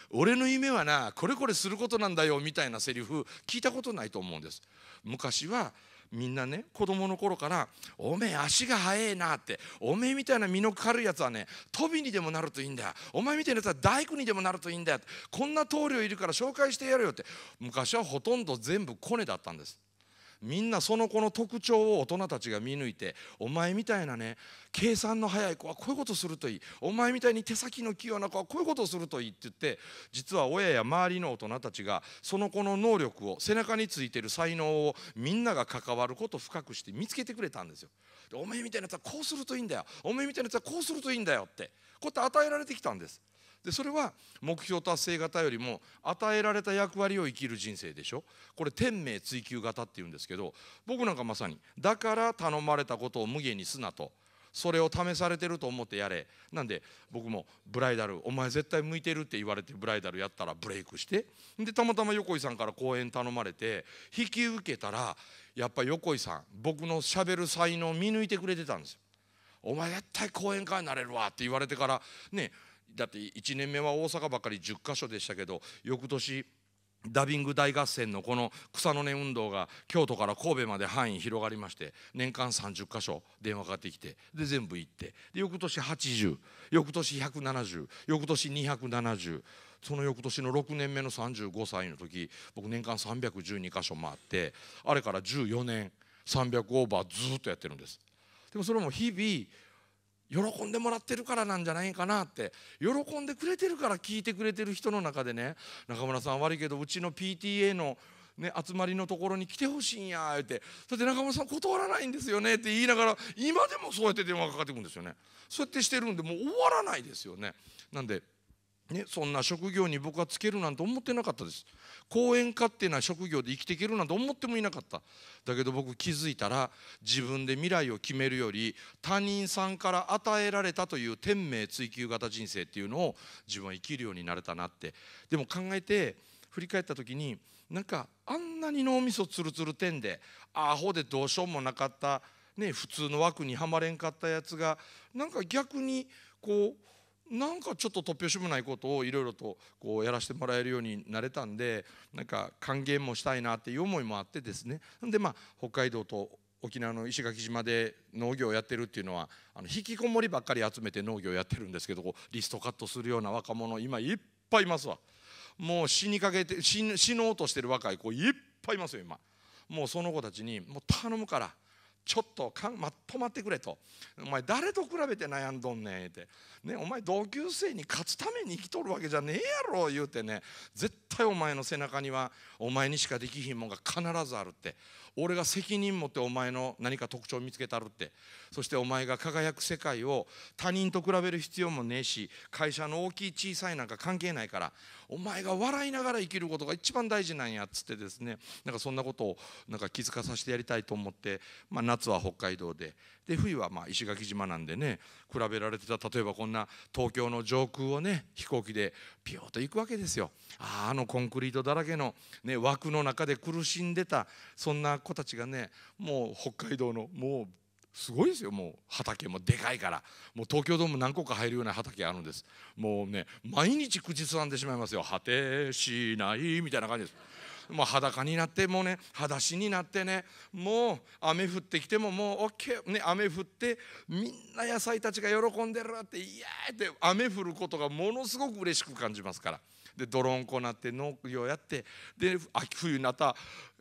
Speaker 2: 俺の夢はなこれこれすることなんだよみたいなセリフ聞いたことないと思うんです昔はみんなね子供の頃から「おめえ足が速えな」って「おめえみたいな身の軽いやつはね飛びにでもなるといいんだよお前みたいなやつは大工にでもなるといいんだ」よこんな棟梁いるから紹介してやるよ」って昔はほとんど全部コネだったんです。みんなその子の特徴を大人たちが見抜いてお前みたいなね計算の早い子はこういうことするといいお前みたいに手先の器用な子はこういうことをするといいって言って実は親や周りの大人たちがその子の能力を背中についてる才能をみんなが関わること深くして見つけてくれたんですよ。でお前みたいなやつはこうするといいんだよお前みたいなやつはこうするといいんだよってこうやって与えられてきたんです。でそれは目標達成型よりも与えられた役割を生きる人生でしょこれ天命追求型っていうんですけど僕なんかまさにだから頼まれたことを無限にすなとそれを試されてると思ってやれなんで僕もブライダルお前絶対向いてるって言われてブライダルやったらブレイクしてでたまたま横井さんから講演頼まれて引き受けたらやっぱ横井さん僕のしゃべる才能見抜いてくれてたんですよ。お前絶対講演会になれるわって言われてからねだって1年目は大阪ばかり10か所でしたけど翌年ダビング大合戦のこの草の根運動が京都から神戸まで範囲広がりまして年間30か所電話かかってきてで全部行って翌年80翌年170翌年270その翌年の6年目の35歳の時僕年間312か所回ってあれから14年300オーバーずっとやってるんです。でもそれも日々喜んでもらってるからなんじゃないかなって喜んでくれてるから聞いてくれてる人の中でね中村さん悪いけどうちの PTA の、ね、集まりのところに来てほしいんや言ってそれで中村さん断らないんですよねって言いながら今でもそうやって電話かかってくるんですよねそうやってしてるんでもう終わらないですよねなんでね、そんな職業に僕はつけるなんて思ってなかったです講演家っていうのは職業で生きていけるなんて思ってもいなかっただけど僕気づいたら自分で未来を決めるより他人さんから与えられたという天命追求型人生っていうのを自分は生きるようになれたなってでも考えて振り返った時になんかあんなに脳みそツルツル点でアホでどうしようもなかった、ね、普通の枠にはまれんかったやつがなんか逆にこうなんかちょっと突拍子もないことをいろいろとこうやらせてもらえるようになれたんでなんか還元もしたいなっていう思いもあってですねでまあ北海道と沖縄の石垣島で農業をやってるっていうのはあの引きこもりばっかり集めて農業をやってるんですけどこうリストカットするような若者今いっぱいいますわもう死にかけて死死のうとしてる若い子いっぱいいますよ今もうその子たちにもう頼むからちょっとかん、ま、止まってくれとお前誰と比べて悩んどんねんって、ね、お前同級生に勝つために生きとるわけじゃねえやろ言うてね絶対お前の背中にはお前にしかできひんもんが必ずあるって俺が責任持ってお前の何か特徴を見つけたるってそしてお前が輝く世界を他人と比べる必要もねえし会社の大きい小さいなんか関係ないからお前が笑いながら生きることが一番大事なんやっつってですねなんかそんなことをなんか気づかさせてやりたいと思って、まあ、夏は北海道でで冬はま石垣島なんでね比べられてた例えばこんな東京の上空をね飛行機でピヨーと行くわけですよああのコンクリートだらけの、ね、枠の中で苦しんでたそんな子たちがねもう北海道のもうすごいですよもう畑もでかいからもう東京ドーム何個か入るような畑あるんですもうね毎日口ずさんでしまいますよ「果てしない」みたいな感じですもう裸になってもうね裸足になってねもう雨降ってきてももう OK ね雨降ってみんな野菜たちが喜んでるってイエーって雨降ることがものすごく嬉しく感じますからで泥んこなって農業やってで秋冬になった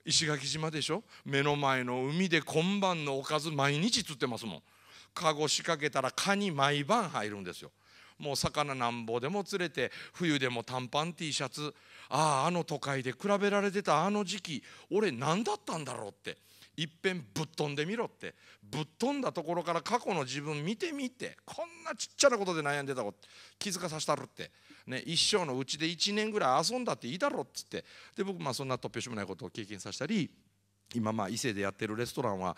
Speaker 2: 石垣島でしょ目の前の海で今晩のおかず毎日釣ってますもんカゴ仕掛けたらカニ毎晩入るんですよもう魚なんぼでも釣れて冬でも短パン T シャツあああの都会で比べられてたあの時期俺何だったんだろうっていっぺんぶっ飛んでみろってぶっ飛んだところから過去の自分見てみてこんなちっちゃなことで悩んでたこと気づかさせたるってね、一生のうちで1年ぐらい遊んだっていいだろっつってで僕まあそんな突拍子もないことを経験させたり今まあ伊勢でやってるレストランは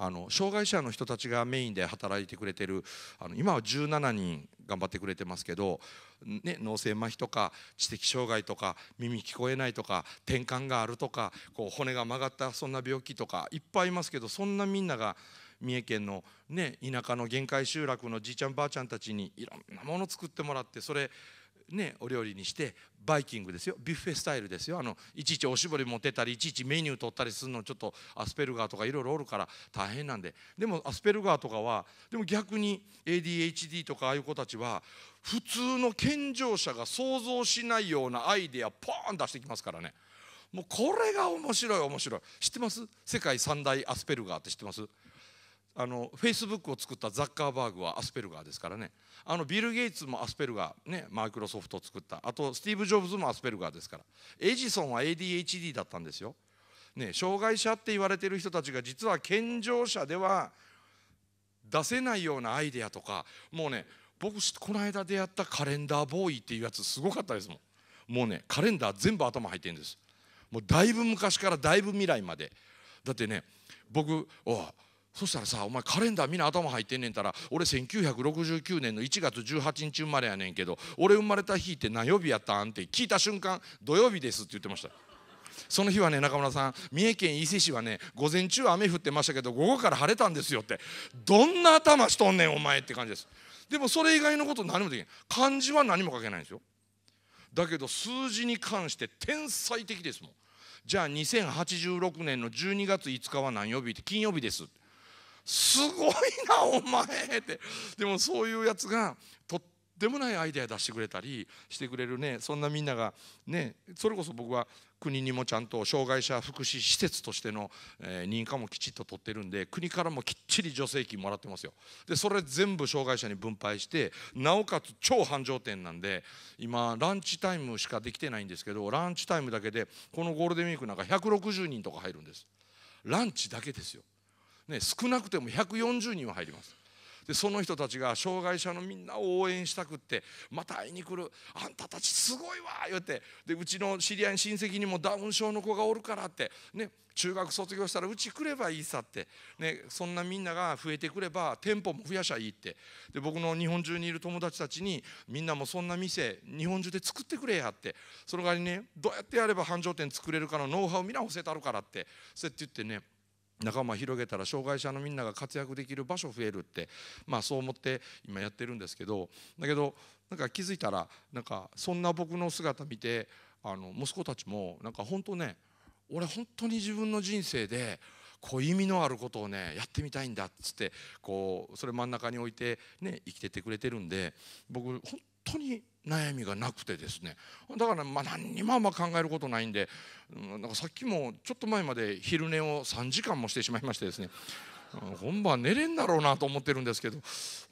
Speaker 2: あの障害者の人たちがメインで働いてくれてるあの今は17人頑張ってくれてますけど、ね、脳性麻痺とか知的障害とか耳聞こえないとか転換があるとかこう骨が曲がったそんな病気とかいっぱいいますけどそんなみんなが三重県の、ね、田舎の限界集落のじいちゃんばあちゃんたちにいろんなもの作ってもらってそれね、お料理にしてバイキングですよビュッフェスタイルですよあのいちいちおしぼり持ってたりいちいちメニュー取ったりするのちょっとアスペルガーとかいろいろおるから大変なんででもアスペルガーとかはでも逆に ADHD とかああいう子たちは普通の健常者が想像しないようなアイデアポーン出してきますからねもうこれが面白い面白い知ってます世界三大アスペルガーって知ってますあのフェイスブックを作ったザッカーバーグはアスペルガーですからねあのビル・ゲイツもアスペルガー、ね、マイクロソフトを作ったあとスティーブ・ジョブズもアスペルガーですからエジソンは ADHD だったんですよ、ね、障害者って言われてる人たちが実は健常者では出せないようなアイデアとかもうね僕この間出会ったカレンダーボーイっていうやつすごかったですもんもうねカレンダー全部頭入ってるんですもうだいぶ昔からだいぶ未来までだってね僕おそしたらさお前カレンダーみんな頭入ってんねんたら俺1969年の1月18日生まれやねんけど俺生まれた日って何曜日やったんって聞いた瞬間土曜日ですって言ってましたその日はね中村さん三重県伊勢市はね午前中雨降ってましたけど午後から晴れたんですよってどんな頭しとんねんお前って感じですでもそれ以外のこと何もできない漢字は何も書けないんですよだけど数字に関して天才的ですもんじゃあ2086年の12月5日は何曜日って金曜日ですってすごいなお前ってでもそういうやつがとってもないアイデア出してくれたりしてくれるねそんなみんながねそれこそ僕は国にもちゃんと障害者福祉施設としての認可もきちっと取ってるんで国からもきっちり助成金もらってますよでそれ全部障害者に分配してなおかつ超繁盛店なんで今ランチタイムしかできてないんですけどランチタイムだけでこのゴールデンウィークなんか160人とか入るんですランチだけですよね、少なくても140人は入りますでその人たちが障害者のみんなを応援したくってまた会いに来るあんたたちすごいわ言うてでうちの知り合い親戚にもダウン症の子がおるからって、ね、中学卒業したらうち来ればいいさって、ね、そんなみんなが増えてくれば店舗も増やしゃいいってで僕の日本中にいる友達たちにみんなもそんな店日本中で作ってくれやってその代わりねどうやってやれば繁盛店作れるかのノウハウ皆教えたるからってそうやって言ってね仲間広げたら障害者のみんなが活躍できる場所増えるって、まあ、そう思って今やってるんですけどだけどなんか気づいたらなんかそんな僕の姿見てあの息子たちもなんか本当ね俺本当に自分の人生でこう意味のあることをねやってみたいんだっつってこうそれ真ん中に置いてね生きててくれてるんで僕本当に悩みがなくてですねだからまあ何にもあんま考えることないんで、うん、なんかさっきもちょっと前まで昼寝を3時間もしてしまいましてですね本番寝れんだろうなと思ってるんですけど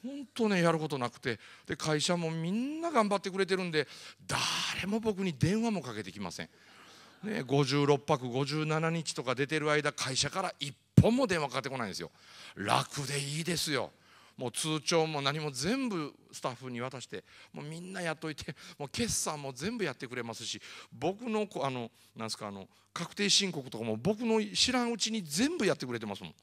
Speaker 2: 本当ねやることなくてで会社もみんな頑張ってくれてるんで誰も僕に電話もかけてきません。ね、56泊57日とか出てる間会社から1本も電話かかってこないんですよ楽でいいですよ。もう通帳も何も全部スタッフに渡してもうみんなやっといて もう決算も全部やってくれますし僕のあのなんすかあの確定申告とかも僕の知らんうちに全部やってくれてますもん。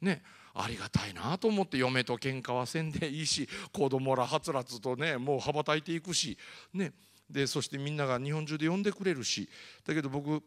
Speaker 2: ね、ありがたいなと思って嫁と喧嘩はせんでいいし子供らはつらつとねもう羽ばたいていくし、ね、でそしてみんなが日本中で呼んでくれるしだけど僕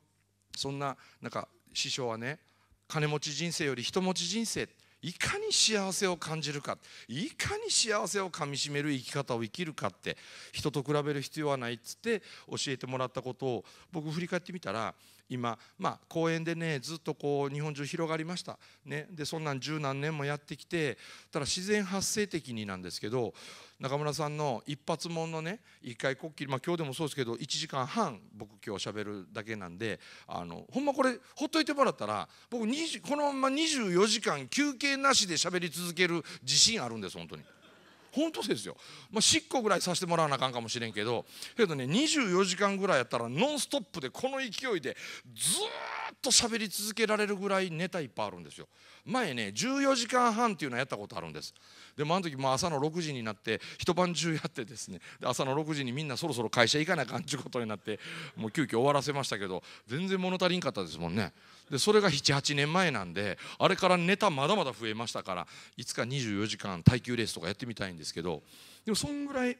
Speaker 2: そんななんか師匠はね金持ち人生より人持ち人生っていかに幸せを感じるかいかに幸せをかみしめる生き方を生きるかって人と比べる必要はないっつって教えてもらったことを僕振り返ってみたら今、まあ、公園でねずっとこう日本中広がりました、ね、でそんなん十何年もやってきてただ自然発生的になんですけど中村さんの一発もんのね一回こっきり、まあ、今日でもそうですけど1時間半僕今日喋るだけなんであのほんまこれほっといてもらったら僕このまま24時間休憩なしで喋り続ける自信あるんです本当に。本当ですよ、まあ、執行ぐらいさせてもらわなあかんかもしれんけどけどね24時間ぐらいやったらノンストップでこの勢いでずっと喋り続けられるぐらいネタいっぱいあるんですよ前ね14時間半っていうのやったことあるんですでもあの時も朝の6時になって一晩中やってですね朝の6時にみんなそろそろ会社行かなあかんちゅうことになってもう急遽終わらせましたけど全然物足りんかったですもんねでそれが78年前なんであれからネタまだまだ増えましたからいつか24時間耐久レースとかやってみたいんですですけどでもそんぐらい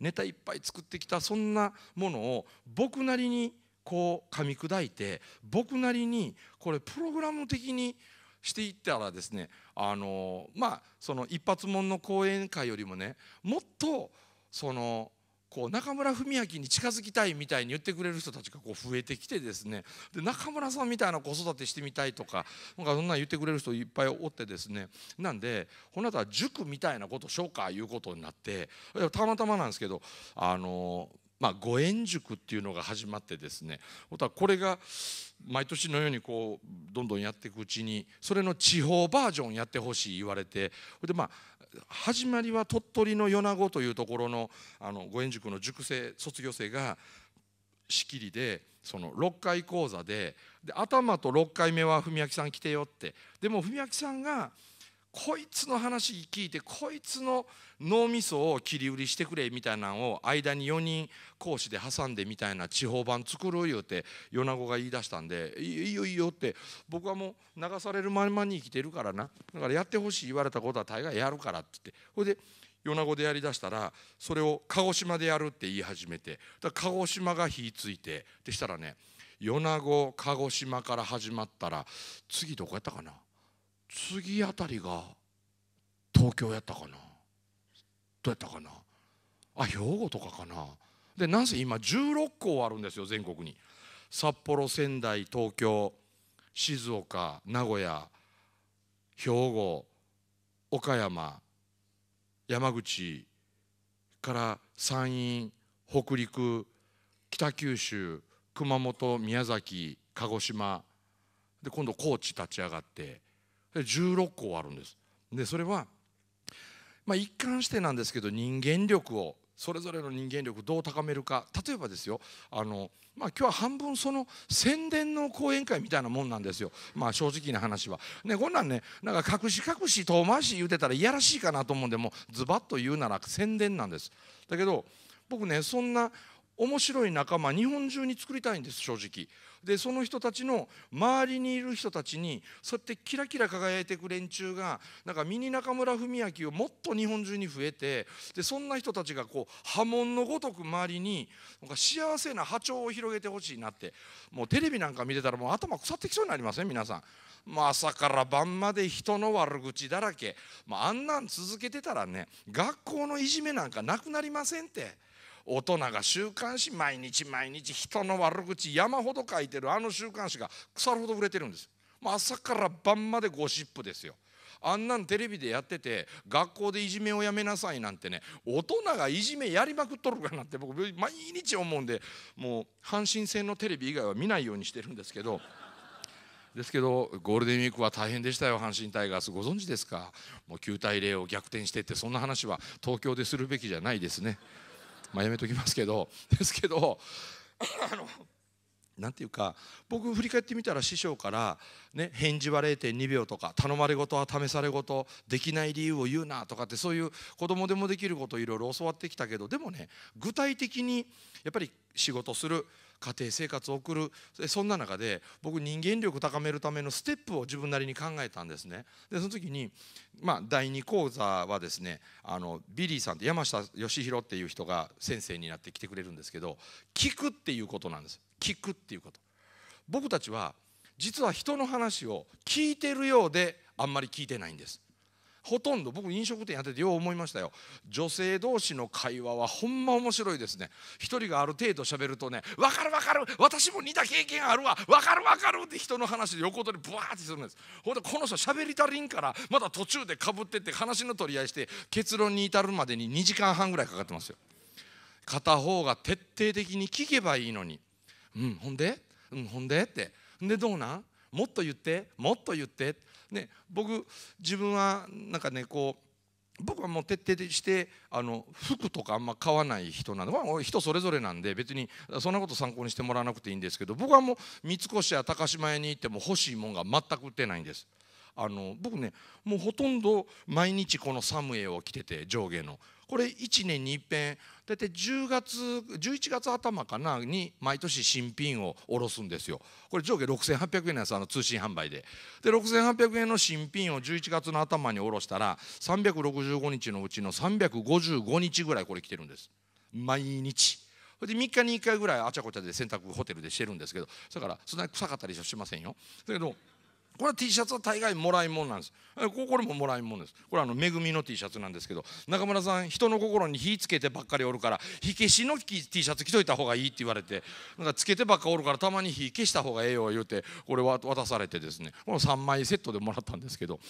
Speaker 2: ネタいっぱい作ってきたそんなものを僕なりにこう噛み砕いて僕なりにこれプログラム的にしていったらですねあのまあその一発もんの講演会よりもねもっとそのこう中村文明に近づきたいみたいに言ってくれる人たちがこう増えてきてですねで中村さんみたいな子育てしてみたいとかなんかそんなん言ってくれる人いっぱいおってですねなんでこの後は塾みたいなことしようかいうことになってたまたまなんですけどあのまあ、ご縁塾っていうのが始まってですねこれが毎年のようにこうどんどんやっていくうちにそれの地方バージョンやってほしい言われてでまあ始まりは鳥取の米子というところのあのご縁塾の塾生卒業生が仕切りでその6回講座でで頭と6回目は文明さん来てよってでも文明さんが「こいつの話聞いてこいつの脳みそを切り売りしてくれみたいなのを間に4人講師で挟んでみたいな地方版作ろうよって米子が言い出したんで「いいよいいよ」って僕はもう流されるままに生きてるからなだからやってほしい言われたことは大概やるからって言ってほいで米子でやりだしたらそれを鹿児島でやるって言い始めてだ鹿児島が火ついてでしたらね米子鹿児島から始まったら次どこやったかな次あたりが東京やったかなどうやったかなあ兵庫とかかなでなんせ今16校あるんですよ全国に札幌仙台東京静岡名古屋兵庫岡山山口から山陰北陸北九州熊本宮崎鹿児島で今度高知立ち上がって16項あるんですでそれは、まあ、一貫してなんですけど人間力をそれぞれの人間力どう高めるか例えばですよあの、まあ、今日は半分その宣伝の講演会みたいなもんなんですよ、まあ、正直な話は、ね、こんなんねなんか隠し隠し遠回し言うてたらいやらしいかなと思うんでもうズバッと言うなら宣伝なんですだけど僕ねそんな面白い仲間日本中に作りたいんです正直でその人たちの周りにいる人たちにそうやってキラキラ輝いてく連中がなんかミニ中村文明をもっと日本中に増えてでそんな人たちがこう波紋のごとく周りになんか幸せな波長を広げてほしいなってもうテレビなんか見てたらもう頭腐ってきそうになりません、ね、皆さん。まあ、朝から晩まで人の悪口だらけ、まあ、あんなん続けてたらね学校のいじめなんかなくなりませんって。大人が週刊誌毎日毎日人の悪口山ほど書いてるあの週刊誌が腐るほど売れてるんです朝から晩までゴシップですよあんなんテレビでやってて学校でいじめをやめなさいなんてね大人がいじめやりまくっとるかなって僕毎日思うんでもう阪神戦のテレビ以外は見ないようにしてるんですけど。ですけどゴールデンウィークは大変でしたよ阪神タイガースご存知ですかもう9対0を逆転してってそんな話は東京でするべきじゃないですね。まあ、やめときますけど ですけどあのていうか僕振り返ってみたら師匠から、ね、返事は0.2秒とか頼まれ事は試され事できない理由を言うなとかってそういう子供でもできることをいろいろ教わってきたけどでもね具体的にやっぱり仕事する家庭生活を送るそんな中で僕人間力高めるためのステップを自分なりに考えたんですねでその時に、まあ、第2講座はですねあのビリーさんって山下義弘っていう人が先生になって来てくれるんですけど聞くっていうことなんです聞くっていうこと僕たちは実は人の話を聞いてるようであんまり聞いてないんですほとんど僕飲食店やっててよう思いましたよ女性同士の会話はほんま面白いですね一人がある程度喋るとね「分かる分かる私も似た経験あるわ分かる分かる」って人の話で横取りブワーってするんですほんでこの人喋り足りんからまだ途中でかぶってって話の取り合いして結論に至るまでに2時間半ぐらいかかってますよ片方が徹底的に聞けばいいのに「うんほんでうんほんで」って「んでどうなんもっと言ってもっと言って」ね、僕自分はなんかねこう僕はもう徹底してあの服とかあんま買わない人なんで、まあ、人それぞれなんで別にそんなこと参考にしてもらわなくていいんですけど僕はもう三越や高島屋に行っても欲しいもんが全く売ってないんです。あの僕ねもうほとんど毎日このサムエを着てて上下のこれ1年にいっぺん大体10月11月頭かなに毎年新品をろすんですよこれ上下6800円なんですあの通信販売でで6800円の新品を11月の頭にろしたら365日のうちの355日ぐらいこれ来てるんです毎日それで3日に1回ぐらいあちゃこちゃで洗濯ホテルでしてるんですけどだからそんなに臭かったりしませんよだけどこれ T シャツは大概もらいもんなんですこれももらいもんですこれあの恵みの T シャツなんですけど中村さん人の心に火つけてばっかりおるから火消しの T シャツ着といた方がいいって言われてなんかつけてばっかおるからたまに火消した方がええよ言うてこれは渡されてですねこの3枚セットでもらったんですけど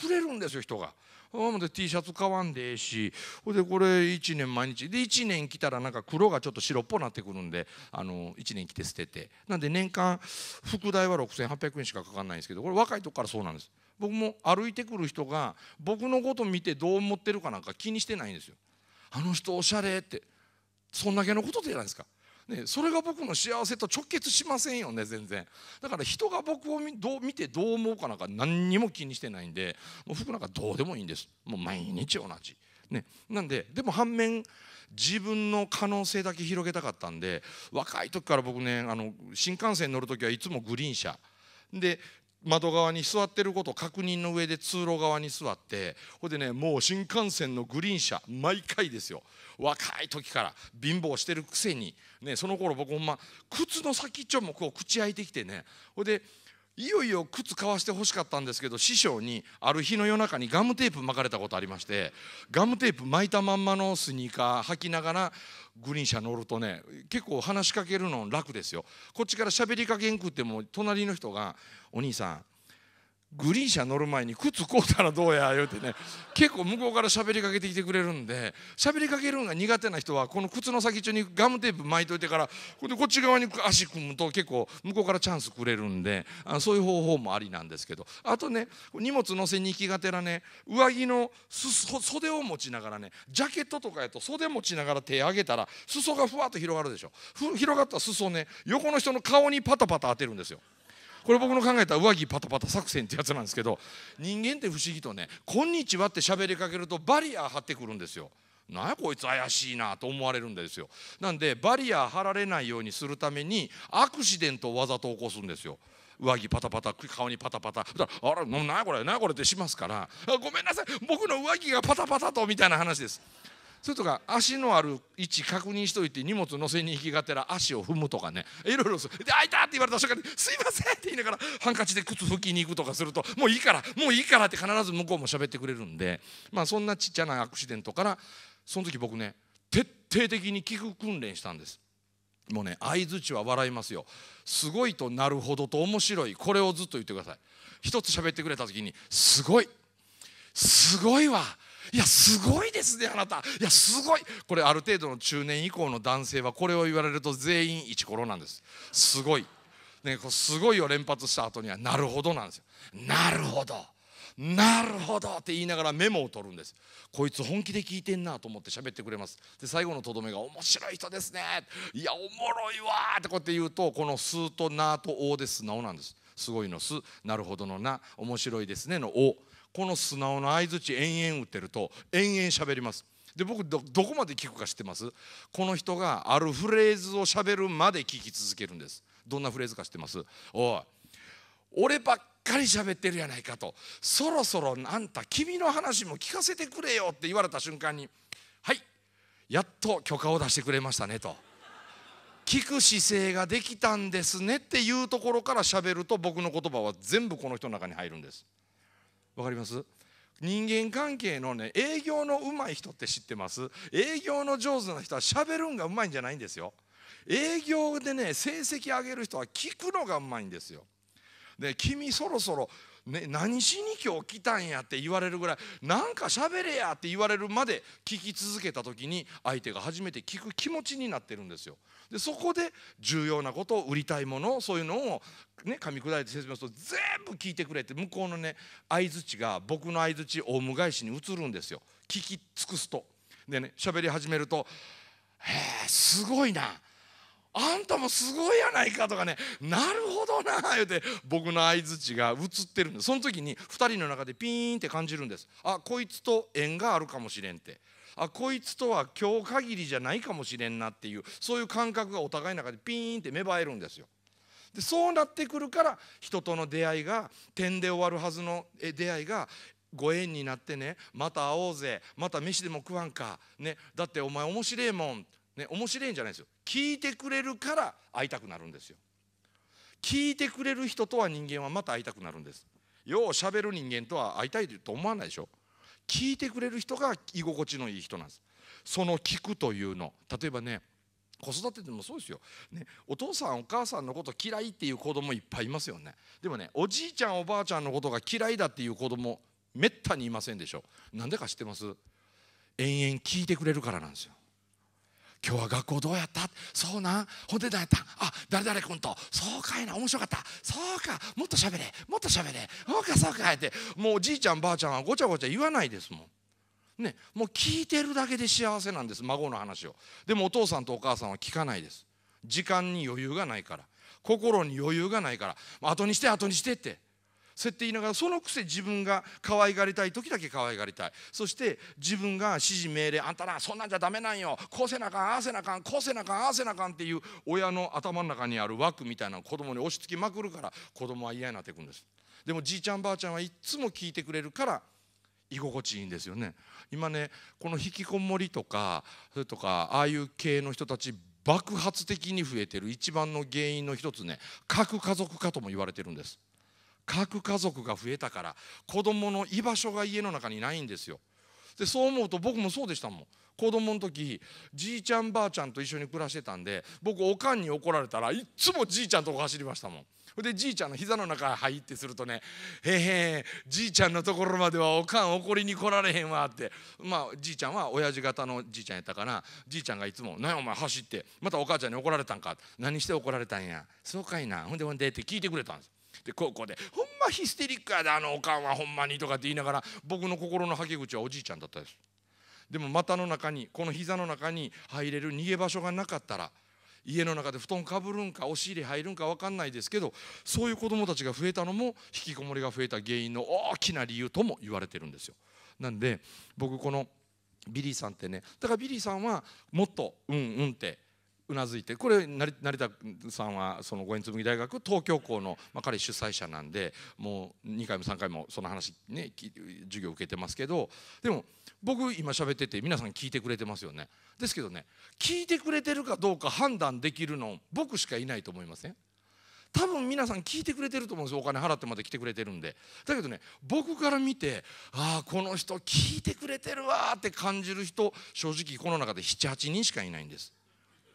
Speaker 2: くれるんですよ人が。今まで T シャツ買わんでええしほいでこれ1年毎日で1年着たらなんか黒がちょっと白っぽくなってくるんであの1年着て捨ててなんで年間副代は6800円しかかかんないんですけどこれ若いとこからそうなんです僕も歩いてくる人が僕のこと見てどう思ってるかなんか気にしてないんですよあの人おしゃれってそんだけのことじゃないですかね、それが僕の幸せと直結しませんよね全然だから人が僕をどう見てどう思うかなんか何にも気にしてないんでもう服なんかどうでもいいんですもう毎日同じ。ね、なんででも反面自分の可能性だけ広げたかったんで若い時から僕ねあの新幹線乗る時はいつもグリーン車で窓側に座ってること確認の上で通路側に座ってほいでねもう新幹線のグリーン車毎回ですよ若い時から貧乏してるくせに、ね、その頃僕ほんま靴の先っちょもこう口開いてきてねほいでいよいよ靴買わしてほしかったんですけど師匠にある日の夜中にガムテープ巻かれたことありましてガムテープ巻いたまんまのスニーカー履きながらグリーン車乗るとね結構話しかけるの楽ですよこっちから喋りかけんくっても隣の人が「お兄さんグリーン車乗る前に靴買うたらどうや言うてね結構向こうから喋りかけてきてくれるんで喋りかけるのが苦手な人はこの靴の先中にガムテープ巻いといてからこっち側に足組むと結構向こうからチャンスくれるんでそういう方法もありなんですけどあとね荷物乗せに行きがてらね上着の袖を持ちながらねジャケットとかやと袖持ちながら手上げたら裾がふわっと広がるでしょ広がった裾ね横の人の顔にパタパタ当てるんですよ。これ僕の考えた上着パタパタ作戦ってやつなんですけど人間って不思議とね「こんにちは」って喋りかけるとバリア張ってくるんですよ。なこいつ怪しいなと思われるんですよ。なんでバリア張られないようにするためにアクシデントをわざと起こすんですよ。上着パタパタ顔にパタパタだらあら何これ何これってしますから「ごめんなさい僕の上着がパタパタと」みたいな話です。それとか足のある位置確認しといて荷物乗せに行きがてら足を踏むとかねいろいろで「あいた!」って言われた瞬間に「すいません!」って言いながらハンカチで靴拭きに行くとかすると「もういいからもういいから」って必ず向こうも喋ってくれるんでまあそんなちっちゃなアクシデントからその時僕ね徹底的に聞く訓練したんです。もうね相づちは笑いますよすごいとなるほどと面白いこれをずっと言ってください一つ喋ってくれた時にすごいすごいわいやすごいですねあなたいやすごいこれある程度の中年以降の男性はこれを言われると全員イチコロなんですすごい、ね、こうすごいを連発した後にはなるほどなんですよなるほどなるほどって言いながらメモを取るんですこいつ本気で聞いてんなと思って喋ってくれますで最後のとどめが「面白い人ですね」「いやおもろいわ」ってこうやって言うとこの「す」と「な」と「お」で素直なんですすごいの「す」「なるほどのな」「面白いですね」の「お」この素直な相づち延々打ってると延々喋りますで僕どこまで聞くか知ってますこの人があるフレーズを喋るまで聞き続けるんですどんなフレーズか知ってますおい俺ばっかり喋ってるやないかとそろそろあんた君の話も聞かせてくれよって言われた瞬間にはいやっと許可を出してくれましたねと。聞く姿勢ができたんですねっていうところから喋ると僕の言葉は全部この人の中に入るんですわかります人間関係のね営業の上手い人って知ってます営業の上手な人はしゃべるんが上手いんじゃないんですよ営業でね成績上げる人は聞くのが上手いんですよで君そろそろね、何しに今日来たんやって言われるぐらいなんか喋れやって言われるまで聞き続けた時に相手が初めて聞く気持ちになってるんですよ。でそこで重要なことを売りたいものそういうのを、ね、噛み砕いて説明すると全部聞いてくれって向こうのね相づちが僕の相づちオウム返しに移るんですよ聞き尽くすと。でね喋り始めると「へえすごいな」あんたもすごいやないかとかねなるほどな言うて僕の相づちが映ってるんでその時に2人の中でピーンって感じるんですあこいつと縁があるかもしれんってあこいつとは今日限りじゃないかもしれんなっていうそういう感覚がお互いの中でピーンって芽生えるんですよ。でそうなってくるから人との出会いが点で終わるはずの出会いがご縁になってねまた会おうぜまた飯でも食わんか、ね、だってお前面白えもんね、面白いんじゃないですよ聞いてくれるから会いたくなるんですよ聞いてくれる人とは人間はまた会いたくなるんですようしゃべる人間とは会いたいと思わないでしょ聞いてくれる人が居心地のいい人なんですその聞くというの例えばね子育てでもそうですよ、ね、お父さんお母さんのこと嫌いっていう子供いっぱいいますよねでもねおじいちゃんおばあちゃんのことが嫌いだっていう子供めったにいませんでしょなんでか知ってます延々聞いてくれるからなんですよ今日は学校どうやったそうなんほんで何やったあ誰々君とそうかいな面白かったそうかもっとしゃべれもっとしゃべれそうかそうかってもうじいちゃんばあちゃんはごちゃごちゃ言わないですもん。ね、もう聞いてるだけで幸せなんです孫の話をでもお父さんとお母さんは聞かないです時間に余裕がないから心に余裕がないから後にして後にしてってそうやって言いながらそのくせ自分が可愛がりたい時だけ可愛がりたいそして自分が指示命令あんたなそんなんじゃダメなんよこうせなあかんああせなあかんこうせなあかんああせなあかんっていう親の頭の中にある枠みたいなのを子供に押し付けまくるから子供は嫌になっていくんですでもじいちゃんばあちゃんはいっつも聞いてくれるから居心地いいんですよね今ねこの引きこもりとかそれとかああいう系の人たち爆発的に増えてる一番の原因の一つね核家族化とも言われてるんです核家族が増えたから子供の居場所が家の中にないんですよでそう思うと僕もそうでしたもん子供の時じいちゃんばあちゃんと一緒に暮らしてたんで僕おかんに怒られたらいっつもじいちゃんとこ走りましたもんほでじいちゃんの膝の中入ってするとね「へへじいちゃんのところまではおかん怒りに来られへんわ」ってまあじいちゃんは親父型のじいちゃんやったかなじいちゃんがいつも「何お前走ってまたお母ちゃんに怒られたんか何して怒られたんやそうかいなほんでほんで」って聞いてくれたんですで高校で「ほんまヒステリックやであのおかんはほんまに」とかって言いながら僕の心のはけ口はおじいちゃんだったですでも股の中にこの膝の中に入れる逃げ場所がなかったら家の中で布団かぶるんか押し入れ入るんか分かんないですけどそういう子どもたちが増えたのも引きこもりが増えた原因の大きな理由とも言われてるんですよ。なんで僕このビリーさんってねだからビリーさんはもっとうんうんってうなずいてこれ成田さんはその五円紬大学東京校の、まあ、彼主催者なんでもう2回も3回もその話ね授業受けてますけどでも僕今喋ってて皆さん聞いてくれてますよねですけどね聞いてくれてるかどうか判断できるの僕しかいないと思いません、多分皆さん聞いてくれてると思うんですよお金払ってまで来てくれてるんでだけどね僕から見てああこの人聞いてくれてるわって感じる人正直この中で78人しかいないんです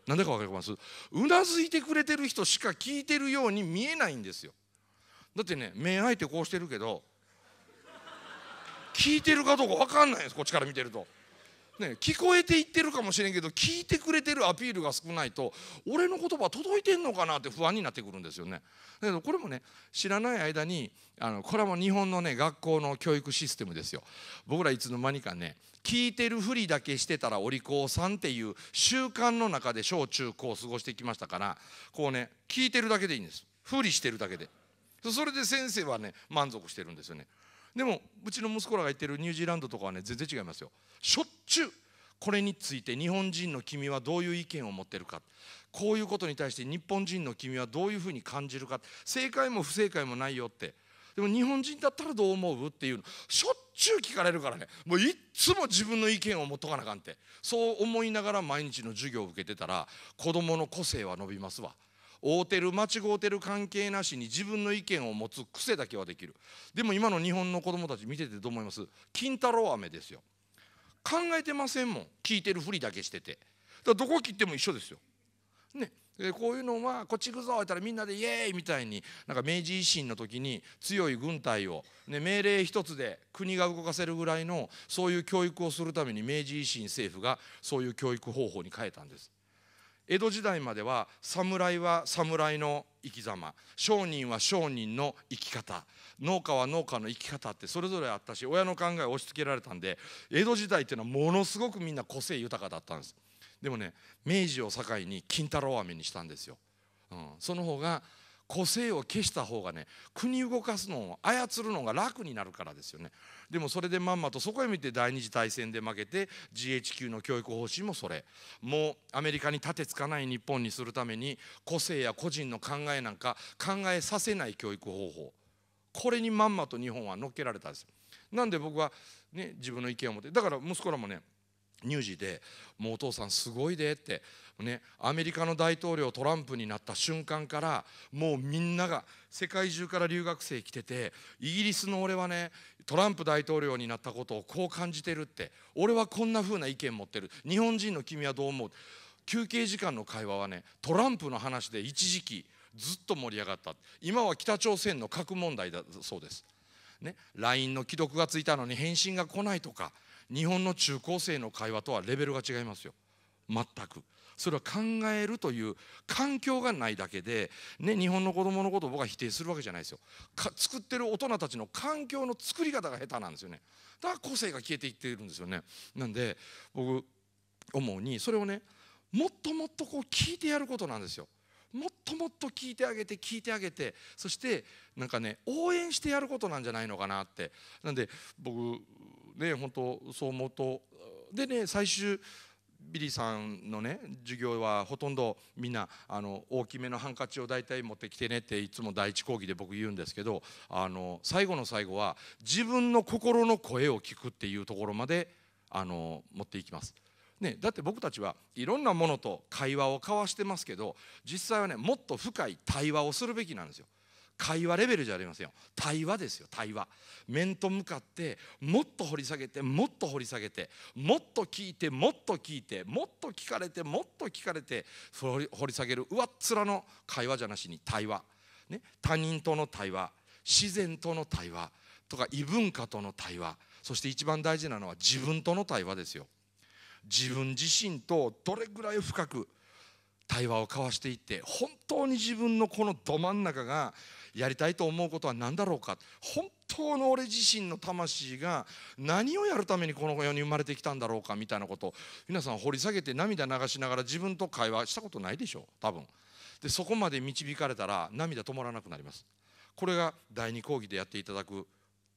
Speaker 2: 何だか分かりますうなずいてくれてる人しか聞いてるように見えないんですよだってね目開いてこうしてるけど聞いてるかどうか分かんないですこっちから見てると。ね、聞こえていってるかもしれんけど聞いてくれてるアピールが少ないと俺の言葉届いてんのかなって不安になってくるんですよね。だけどこれもね知らない間にあのこれはもう日本のね学校の教育システムですよ。僕らいつの間にかね聞いてるふりだけしてたらお利口さんっていう習慣の中で小中高を過ごしてきましたからこうね聞いてるだけでいいんですふりしてるだけでそれで先生はね満足してるんですよねでもうちの息子らが行ってるニュージーランドとかはね全然違いますよしょっちゅうこれについて日本人の君はどういう意見を持ってるかこういうことに対して日本人の君はどういうふうに感じるか正解も不正解もないよってでも日本人だったらどう思うっていうのしょっちゅう聞かれるからねもういっつも自分の意見を持っとかなあかんってそう思いながら毎日の授業を受けてたら子どもの個性は伸びますわ。合うてる間違うてる関係なしに自分の意見を持つ癖だけはできるでも今の日本の子どもたち見ててどう思います金太郎飴ですよ考えてませんもん聞いてるふりだけしててだからどこ切っても一緒ですよねでこういうのはこっち行くぞ言ったらみんなでイエーイみたいになんか明治維新の時に強い軍隊を、ね、命令一つで国が動かせるぐらいのそういう教育をするために明治維新政府がそういう教育方法に変えたんです。江戸時代までは侍は侍の生き様商人は商人の生き方農家は農家の生き方ってそれぞれあったし親の考えを押し付けられたんで江戸時代っていうのはものすごくみんな個性豊かだったんです。でもね明治を境に金太郎飴にしたんですよ、うん、その方が個性を消した方がね国動かすのを操るのが楽になるからですよねでもそれでまんまとそこへ見て第二次大戦で負けて GHQ の教育方針もそれもうアメリカにてつかない日本にするために個性や個人の考えなんか考えさせない教育方法これにまんまと日本は乗っけられたんですなんで僕は、ね、自分の意見を持ってだから息子らもね乳児でもうお父さんすごいでって、ね、アメリカの大統領トランプになった瞬間からもうみんなが世界中から留学生来ててイギリスの俺はねトランプ大統領になったことをこう感じてるって俺はこんな風な意見持ってる日本人の君はどう思う休憩時間の会話はねトランプの話で一時期ずっと盛り上がった今は北朝鮮の核問題だそうです。ね、LINE の既読がついたのに返信が来ないとか日本の中高生の会話とはレベルが違いますよ全くそれは考えるという環境がないだけで、ね、日本の子どものことを僕は否定するわけじゃないですよ作ってる大人たちの環境の作り方が下手なんですよねだから個性が消えていっているんですよねなんで僕思うにそれをねもっともっとこう聞いてやることなんですよもっともっと聞いてあげて聞いてあげてそしてなんかね応援してやることなんじゃないのかなってなんで僕ね本当そう思うとでね最終ビリーさんのね授業はほとんどみんなあの大きめのハンカチを大体持ってきてねっていつも第一講義で僕言うんですけどあの最後の最後は自分の心の声を聞くっていうところまであの持っていきます。ね、だって僕たちはいろんなものと会話を交わしてますけど実際はねもっと深い対話をするべきなんですよ。会話レベルじゃありませんよ対話ですよ対話面と向かってもっと掘り下げてもっと掘り下げてもっと聞いてもっと聞いてもっと聞かれてもっと聞かれて掘り下げるうわっ面の会話じゃなしに対話、ね、他人との対話自然との対話とか異文化との対話そして一番大事なのは自分との対話ですよ自分自身とどれぐらい深く対話を交わしていって本当に自分のこのど真ん中がやりたいと思うことは何だろうか本当の俺自身の魂が何をやるためにこの世に生まれてきたんだろうかみたいなことを皆さん掘り下げて涙流しながら自分と会話したことないでしょ多分でそこまで導かれたら涙止まらなくなりますこれが第二講義でやっていただく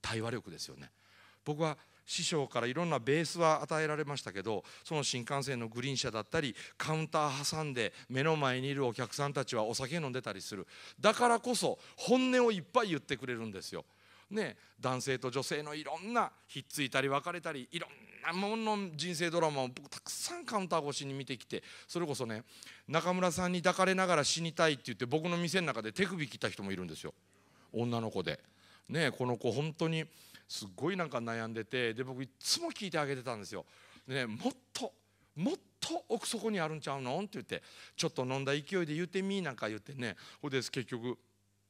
Speaker 2: 対話力ですよね僕は師匠からいろんなベースは与えられましたけどその新幹線のグリーン車だったりカウンター挟んで目の前にいるお客さんたちはお酒飲んでたりするだからこそ本音をいっぱい言ってくれるんですよ。ね、男性と女性のいろんなひっついたり別れたりいろんなものの人生ドラマを僕たくさんカウンター越しに見てきてそれこそね中村さんに抱かれながら死にたいって言って僕の店の中で手首切った人もいるんですよ女の子で。ね、この子本当にすっごいなんか悩んでてで僕いつも聞いてあげてたんですよ。ね、もっともっと奥底にあるんちゃうのって言ってちょっと飲んだ勢いで言ってみなんか言ってねほです結局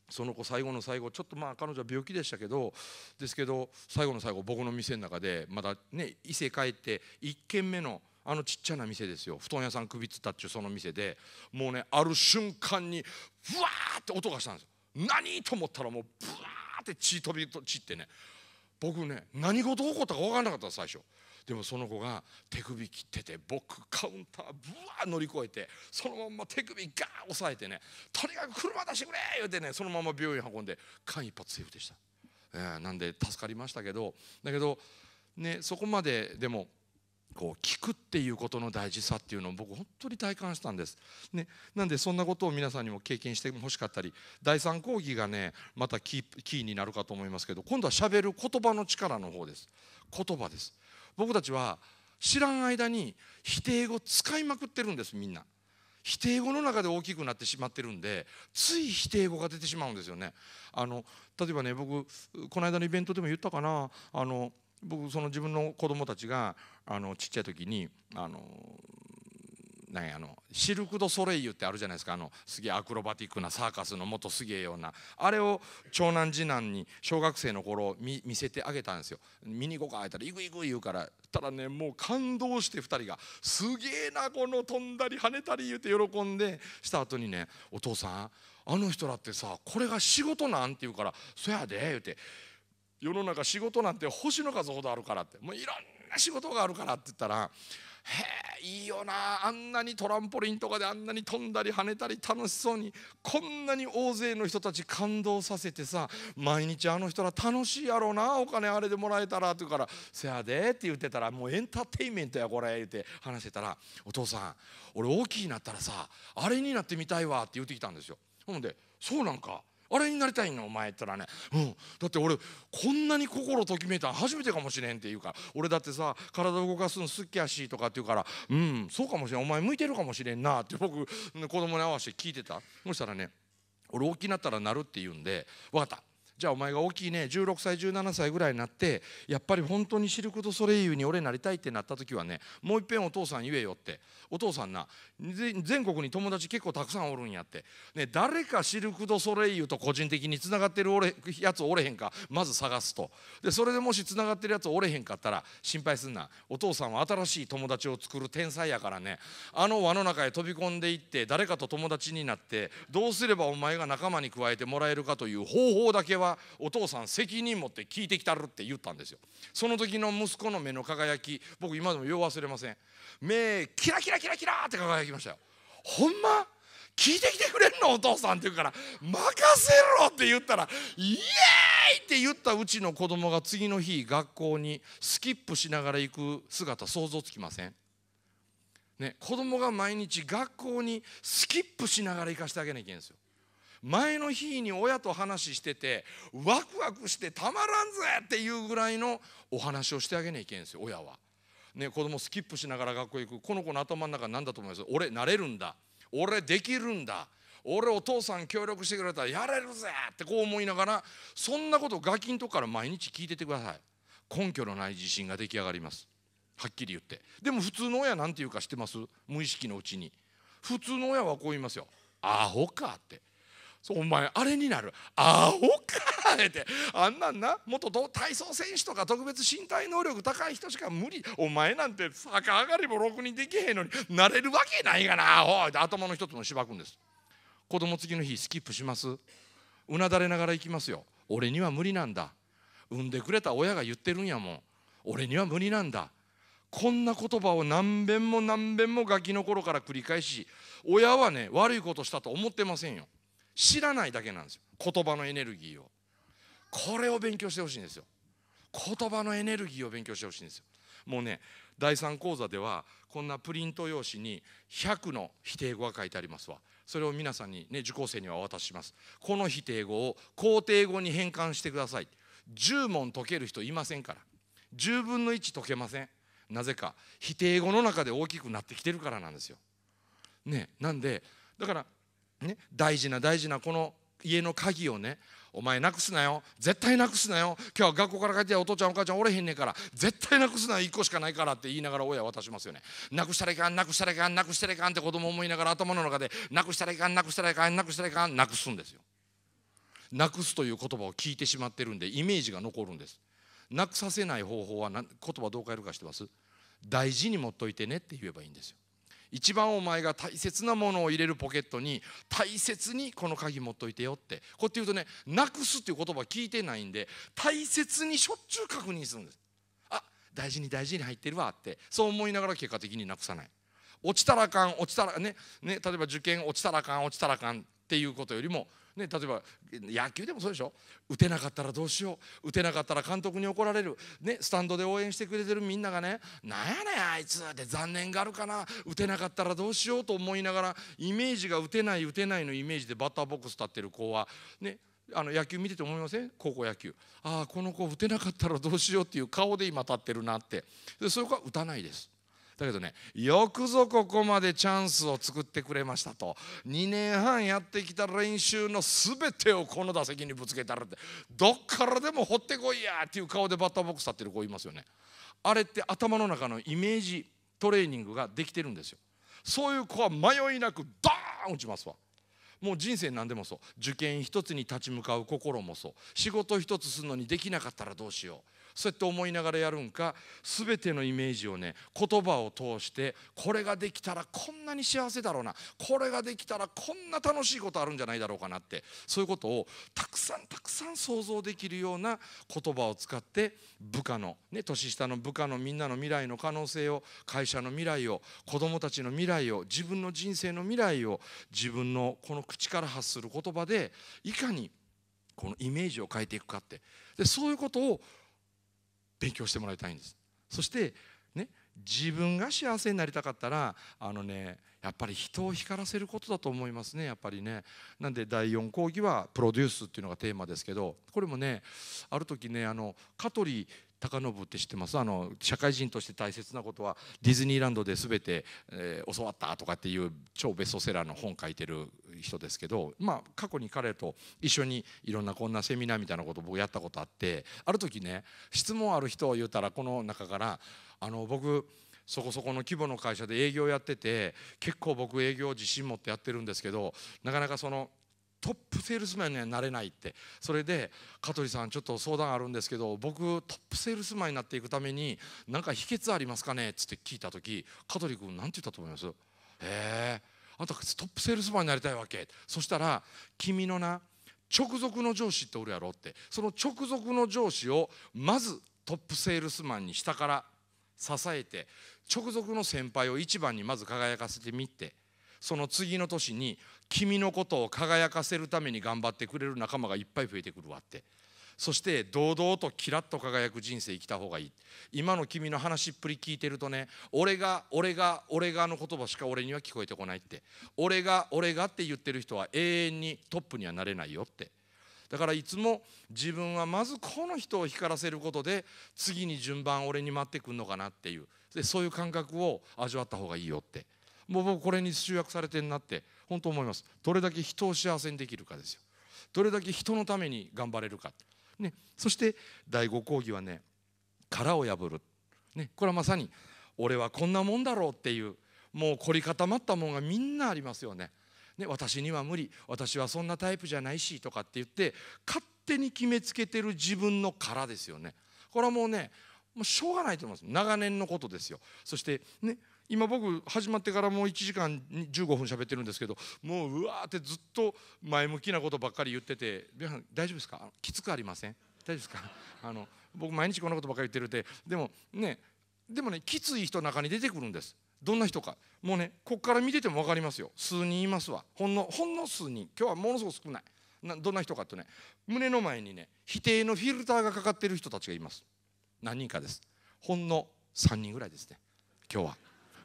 Speaker 2: その子最後の最後ちょっとまあ彼女は病気でしたけどですけど最後の最後僕の店の中でまだね伊勢帰って1軒目のあのちっちゃな店ですよ布団屋さん首つったっちゅうその店でもうねある瞬間にふわーって音がしたんですよ。何と思ったらもうブワーて血飛び散ってね僕ね何事起こったか分からなかった最初でもその子が手首切ってて僕カウンターぶわー乗り越えてそのまんま手首ガー押さえてねとにかく車出してくれ言うてねそのまま病院運んで間一髪セーフでした、えー、なんで助かりましたけどだけどねそこまででもこう聞くっていうことの大事さっていうのを僕本当に体感したんです、ね、なんでそんなことを皆さんにも経験してほしかったり第3講義がねまたキーになるかと思いますけど今度はしゃべる言葉の力の方です言葉です僕たちは知らん間に否定語使いまくってるんですみんな否定語の中で大きくなってしまってるんでつい否定語が出てしまうんですよねあの例えばね僕この間のイベントでも言ったかなあの僕その自分の子供たちがあのちっちゃい時にあのなんあのシルク・ド・ソレイユってあるじゃないですかあのすげえアクロバティックなサーカスのもとすげえようなあれを長男次男に小学生の頃見見せてあげたんですよ見に行こうか言ったら「行く行く」言うからたらねもう感動して2人が「すげえなこの飛んだり跳ねたり」言うて喜んでした後にね「お父さんあの人らってさこれが仕事なん?」って言うから「そやで」言うて。世の中仕事なんて星の数ほどあるからってもういろんな仕事があるからって言ったらへえいいよなあんなにトランポリンとかであんなに飛んだり跳ねたり楽しそうにこんなに大勢の人たち感動させてさ毎日あの人ら楽しいやろうなお金あれでもらえたらって言うから「せやで」って言ってたら「もうエンターテインメントやこれ」って話してたら「お父さん俺大きいなったらさあれになってみたいわ」って言うてきたんですよ。ほんで「そうなんかあれになりたいのお前ったらね、うん、だって俺こんなに心ときめいたの初めてかもしれんって言うか俺だってさ体動かすの好きやしとかって言うからうんそうかもしれんお前向いてるかもしれんなって僕子供に合わせて聞いてたそしたらね俺大きくなったらなるって言うんで分かったじゃあお前が大きいね16歳17歳ぐらいになってやっぱり本当にシルク・ド・ソレイユに俺なりたいってなった時はねもういっぺんお父さん言えよってお父さんな全国に友達結構たくさんおるんやって、ね、誰かシルク・ド・ソレイユと個人的につながってるやつおれへんかまず探すとでそれでもしつながってるやつおれへんかったら心配すんなお父さんは新しい友達を作る天才やからねあの輪の中へ飛び込んでいって誰かと友達になってどうすればお前が仲間に加えてもらえるかという方法だけはお父さん責任持って聞いてきたるって言ったんですよその時の息子の目の輝き僕今でもよう忘れません目キラキラキラキラって輝きましたよほんま聞いてきてくれんのお父さんって言うから「任せろ!」って言ったら「イエーイ!」って言ったうちの子供が次の日学校にスキップしながら行く姿想像つきませんね、子供が毎日学校にスキップしながら行かせてあげなきゃいけないんですよ。前の日に親と話しててワクワクしてたまらんぜっていうぐらいのお話をしてあげなきゃいけないんですよ親は。ね、子供スキップしながら学校行くこの子の頭の中何だと思います俺なれるんだ俺できるんだ俺お父さん協力してくれたらやれるぜってこう思いながらそんなことガキんとこから毎日聞いててください根拠のない自信が出来上がりますはっきり言ってでも普通の親なんて言うか知ってます無意識のうちに普通の親はこう言いますよアホかってそうお前あれになるアホかえてあんなんな元体操選手とか特別身体能力高い人しか無理お前なんて逆上がりもろくにできへんのになれるわけないがなアホって頭の一つのしばくんです子供次の日スキップしますうなだれながら行きますよ俺には無理なんだ産んでくれた親が言ってるんやもん俺には無理なんだこんな言葉を何遍も何遍もガキの頃から繰り返し親はね悪いことしたと思ってませんよ知らないだけなんですよ言葉のエネルギーをこれを勉強してほしいんですよ言葉のエネルギーを勉強してほしいんですよもうね第3講座ではこんなプリント用紙に100の否定語が書いてありますわそれを皆さんにね受講生にはお渡ししますこの否定語を肯定語に変換してください10問解ける人いませんから10分の1解けませんなぜか否定語の中で大きくなってきてるからなんですよねなんでだからね、大事な大事なこの家の鍵をねお前なくすなよ絶対なくすなよ今日は学校から帰ってお父ちゃんお母ちゃんおれへんねんから絶対なくすなよ1個しかないからって言いながら親渡しますよねなくしたらいかんなくしたらいかんなくしたらいかんって子供思いながら頭の中でなくしたらいかんなくしたらいかんなくしたらいかんなくすんですよなくすという言葉を聞いてしまってるんでイメージが残るんですなくさせない方法は言葉どう変えるかしてます大事に持っといてねって言えばいいんですよ一番お前が大切なものを入れるポケットに大切にこの鍵持っといてよってこうやって言うとねなくすっていう言葉聞いてないんで大切にしょっちゅう確認するんですあ大事に大事に入ってるわってそう思いながら結果的になくさない落ちたらかん落ちたらねね例えば受験落ちたらかん落ちたらかんっていうことよりもね、例えば野球でもそうでしょ打てなかったらどうしよう打てなかったら監督に怒られる、ね、スタンドで応援してくれてるみんながね「なんやねんあいつ」って残念があるかな打てなかったらどうしようと思いながらイメージが打てない打てないのイメージでバッターボックス立ってる子はねあの野球見てて思いません高校野球ああこの子打てなかったらどうしようっていう顔で今立ってるなってでそれかは打たないですだけどねよくぞここまでチャンスを作ってくれましたと2年半やってきた練習の全てをこの打席にぶつけたらってどっからでも掘ってこいやっていう顔でバッターボックス立ってる子いますよねあれって頭の中のイメージトレーニングができてるんですよそういう子は迷いなくドーン打ちますわもう人生何でもそう受験一つに立ち向かう心もそう仕事一つするのにできなかったらどうしようそうやって思いながらやるんか全てのイメージをね言葉を通してこれができたらこんなに幸せだろうなこれができたらこんな楽しいことあるんじゃないだろうかなってそういうことをたくさんたくさん想像できるような言葉を使って部下の、ね、年下の部下のみんなの未来の可能性を会社の未来を子どもたちの未来を自分の人生の未来を自分のこの口から発する言葉でいかにこのイメージを変えていくかってでそういうことを勉強してもらいたいんですそしてね自分が幸せになりたかったらあのねやっぱり人を光らせることだと思いますねやっぱりねなんで第4講義はプロデュースっていうのがテーマですけどこれもねある時ねあの香取高信って知ってますあの社会人として大切なことはディズニーランドで全て、えー、教わったとかっていう超ベストセラーの本書いてる人ですけど、まあ、過去に彼と一緒にいろんなこんなセミナーみたいなこと僕やったことあってある時ね質問ある人を言うたらこの中からあの僕そこそこの規模の会社で営業やってて結構僕営業自信持ってやってるんですけどなかなかそのトップセールスマンにはなれないってそれで香取さんちょっと相談あるんですけど僕トップセールスマンになっていくために何か秘訣ありますかねっつって聞いた時香取君何て言ったと思いますへえあんたトップセールスマンになりたいわけそしたら君のな直属の上司っておるやろってその直属の上司をまずトップセールスマンに下から支えて直属の先輩を一番にまず輝かせてみてその次の年に君のことを輝かせるために頑張ってくれる仲間がいっぱい増えてくるわってそして堂々とキラッと輝く人生生きた方がいい今の君の話っぷり聞いてるとね俺が俺が俺がの言葉しか俺には聞こえてこないって俺が俺がって言ってる人は永遠にトップにはなれないよってだからいつも自分はまずこの人を光らせることで次に順番俺に待ってくんのかなっていうでそういう感覚を味わった方がいいよってもう僕これに集約されてんなって本当思いますどれだけ人を幸せにできるかですよどれだけ人のために頑張れるか、ね、そして第5講義はね殻を破る、ね、これはまさに俺はこんなもんだろうっていうもう凝り固まったもんがみんなありますよねね私には無理私はそんなタイプじゃないしとかって言って勝手に決めつけてる自分の殻ですよねこれはもうねもうしょうがないと思います長年のことですよそしてね今僕始まってからもう1時間15分喋ってるんですけどもううわーってずっと前向きなことばっかり言ってて大丈夫ですかきつくありません大丈夫ですか あの僕毎日こんなことばっかり言ってるっででもねでもねきつい人中に出てくるんですどんな人かもうねこっから見てても分かりますよ数人いますわほんのほんの数人今日はものすごく少ないなどんな人かとね胸の前にね否定のフィルターがかかってる人たちがいます何人かですほんの3人ぐらいですね今日は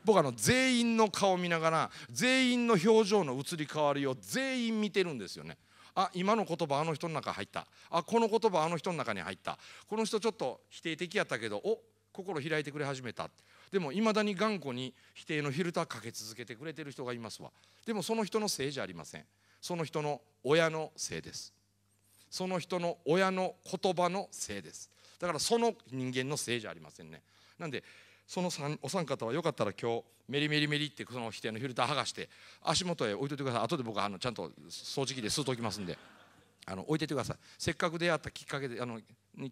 Speaker 2: 僕あの全員の顔見ながら全員の表情の移り変わりを全員見てるんですよね。あ今の言葉あの人の中入ったあこの言葉あの人の中に入ったこの人ちょっと否定的やったけどお心開いてくれ始めたでもいまだに頑固に否定のフィルターかけ続けてくれてる人がいますわでもその人のせいじゃありませんその人の親のせいですその人の親の言葉のせいですだからその人間のせいじゃありませんねなんでそのお三方はよかったら今日メリメリメリってその否定のフィルター剥がして足元へ置いといてください後で僕はあのちゃんと掃除機で吸うときますんであの置いててくださいせっかく出会ったきっかけであの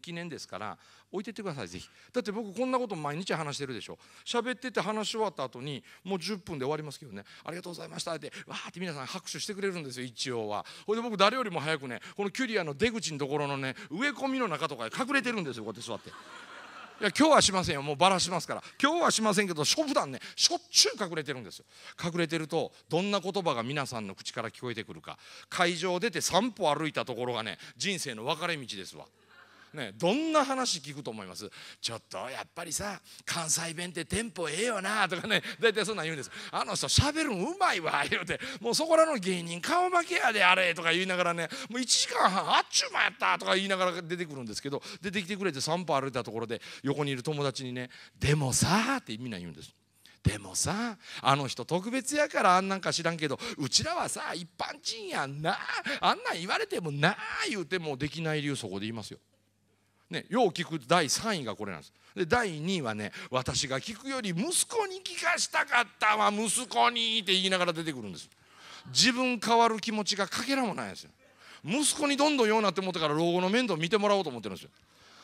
Speaker 2: 記念ですから置いてってくださいぜひだって僕こんなこと毎日話してるでしょ喋ってて話し終わった後にもう10分で終わりますけどねありがとうございましたってわーって皆さん拍手してくれるんですよ一応はほいで僕誰よりも早くねこのキュリアの出口のところのね植え込みの中とかへ隠れてるんですよこうやって座って。いや今日はしませんよもうバラしますから今日はしませんけど普段ねしょっちゅう隠れてるんですよ隠れてるとどんな言葉が皆さんの口から聞こえてくるか会場を出て3歩歩いたところがね人生の分かれ道ですわ。ね、どんな話聞くと思いますちょっとやっぱりさ関西弁ってテンポええよなとかね大体そんなん言うんですあの人しゃべるんうまいわ言うてもうそこらの芸人顔負けやであれとか言いながらねもう1時間半あっちゅうまやったとか言いながら出てくるんですけど出てきてくれて散歩歩いたところで横にいる友達にね「でもさ」ってみんな言うんです。でもさあの人特別やからあんなんか知らんけどうちらはさ一般人やんなあんなん言われてもなあ言うてもできない理由そこで言いますよ。ね、よう聞く第3位がこれなんです。で第2位はね私が聞くより息子に聞かしたかったわ息子にって言いながら出てくるんです自分変わる気持ちがかけらもないんですよ息子にどんどんようなって思ったから老後の面倒見てもらおうと思ってるんですよ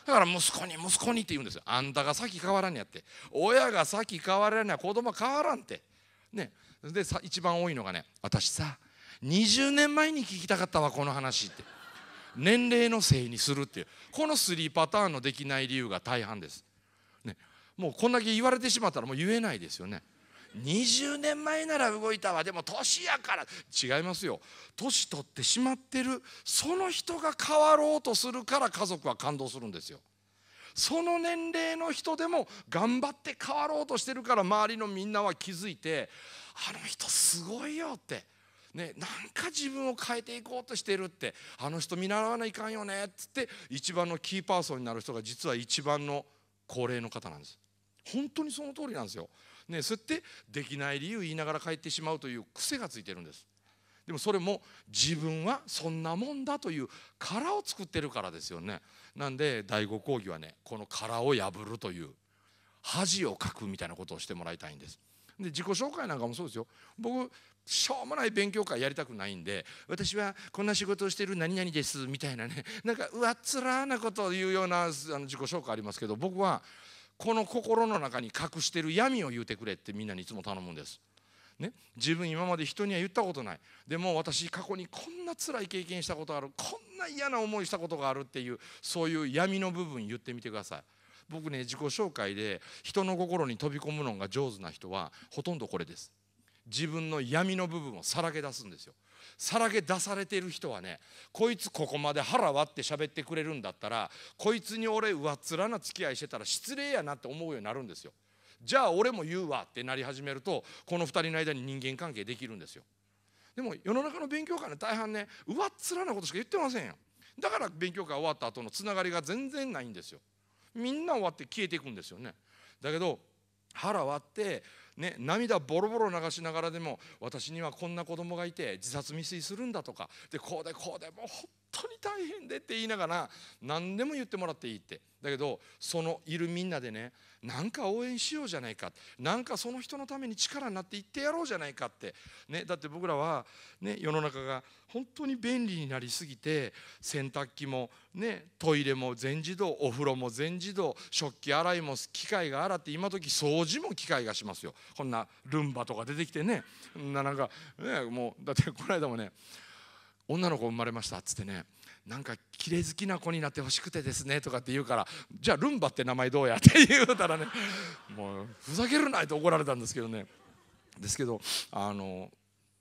Speaker 2: だから息子に息子にって言うんですよあんたが先変わらんやって親が先変わらんや子供変わらんってねで一番多いのがね私さ20年前に聞きたかったわこの話って年齢のせいにするっていうこの3パターンのできない理由が大半です、ね、もうこんだけ言われてしまったらもう言えないですよね20年前なら動いたわでも年やから違いますよ年取ってしまってるその人が変わろうとするから家族は感動するんですよその年齢の人でも頑張って変わろうとしてるから周りのみんなは気づいてあの人すごいよってね、なんか自分を変えていこうとしてるってあの人見習わないかんよねっつって一番のキーパーソンになる人が実は一番の高齢の方なんです本当にその通りなんですよ、ね、そうやってできない理由言いながら帰ってしまうという癖がついてるんですでもそれも自分はそんなもんだという殻を作ってるからですよねなんで第五講義はねこの殻を破るという恥をかくみたいなことをしてもらいたいんですで自己紹介なんかもそうですよ僕しょうもない勉強会やりたくないんで私はこんな仕事をしてる何々ですみたいなね なんかうわっつらなことを言うようなあの自己紹介ありますけど僕はこの心の中に隠してる闇を言うてくれってみんなにいつも頼むんです。ね、自分今まで人には言ったことないでも私過去にこんな辛い経験したことあるこんな嫌な思いしたことがあるっていうそういう闇の部分言ってみてください僕ね自己紹介で人の心に飛び込むのが上手な人はほとんどこれです自分の闇の部分をさらけ出すんですよさらけ出されてる人はねこいつここまで腹割って喋ってくれるんだったらこいつに俺上っ面な付き合いしてたら失礼やなって思うようになるんですよじゃあ俺も言うわってなり始めるとこの2人の間に人間関係できるんですよでも世の中の勉強会の大半ね上っ面なことしか言ってませんよだから勉強会終わった後のつながりが全然ないんですよみんな終わって消えていくんですよねだけど腹割ってね、涙ボロボロ流しながらでも私にはこんな子供がいて自殺未遂するんだとかでこうでこうでもうっ当に大変でって言いながら何でも言ってもらっていいってだけどそのいるみんなでねなんか応援しようじゃないかなんかその人のために力になっていってやろうじゃないかって、ね、だって僕らは、ね、世の中が本当に便利になりすぎて洗濯機も、ね、トイレも全自動お風呂も全自動食器洗いも機械が洗って今時掃除も機械がしますよこんなルンバとか出てきてねなんかねもうだってこの間もね女の子生まれましたっつってねなんか綺麗好きな子になってほしくてですねとかって言うからじゃあルンバって名前どうやって言うたらねもうふざけるなって怒られたんですけどねですけどあの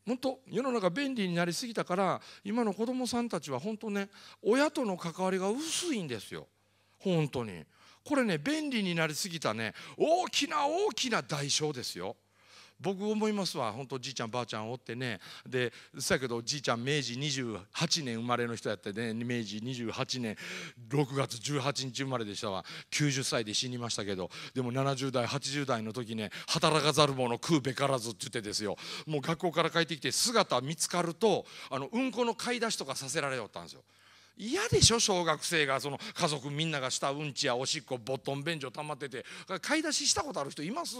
Speaker 2: 本当世の中便利になりすぎたから今の子どもさんたちは本当ね親との関わりが薄いんですよ本当にこれね便利になりすぎたね大きな大きな代償ですよ僕思いますわ本当じいちゃんばあちゃんおってねでそやけどじいちゃん明治28年生まれの人やってね明治28年6月18日生まれでしたわ90歳で死にましたけどでも70代80代の時ね働かざる者食うべからずって言ってですよもう学校から帰ってきて姿見つかるとあのうんこの買い出しとかさせられよったんですよ。嫌でしょ小学生がその家族みんながしたうんちやおしっこボットン便所溜まってて買い出ししたことある人います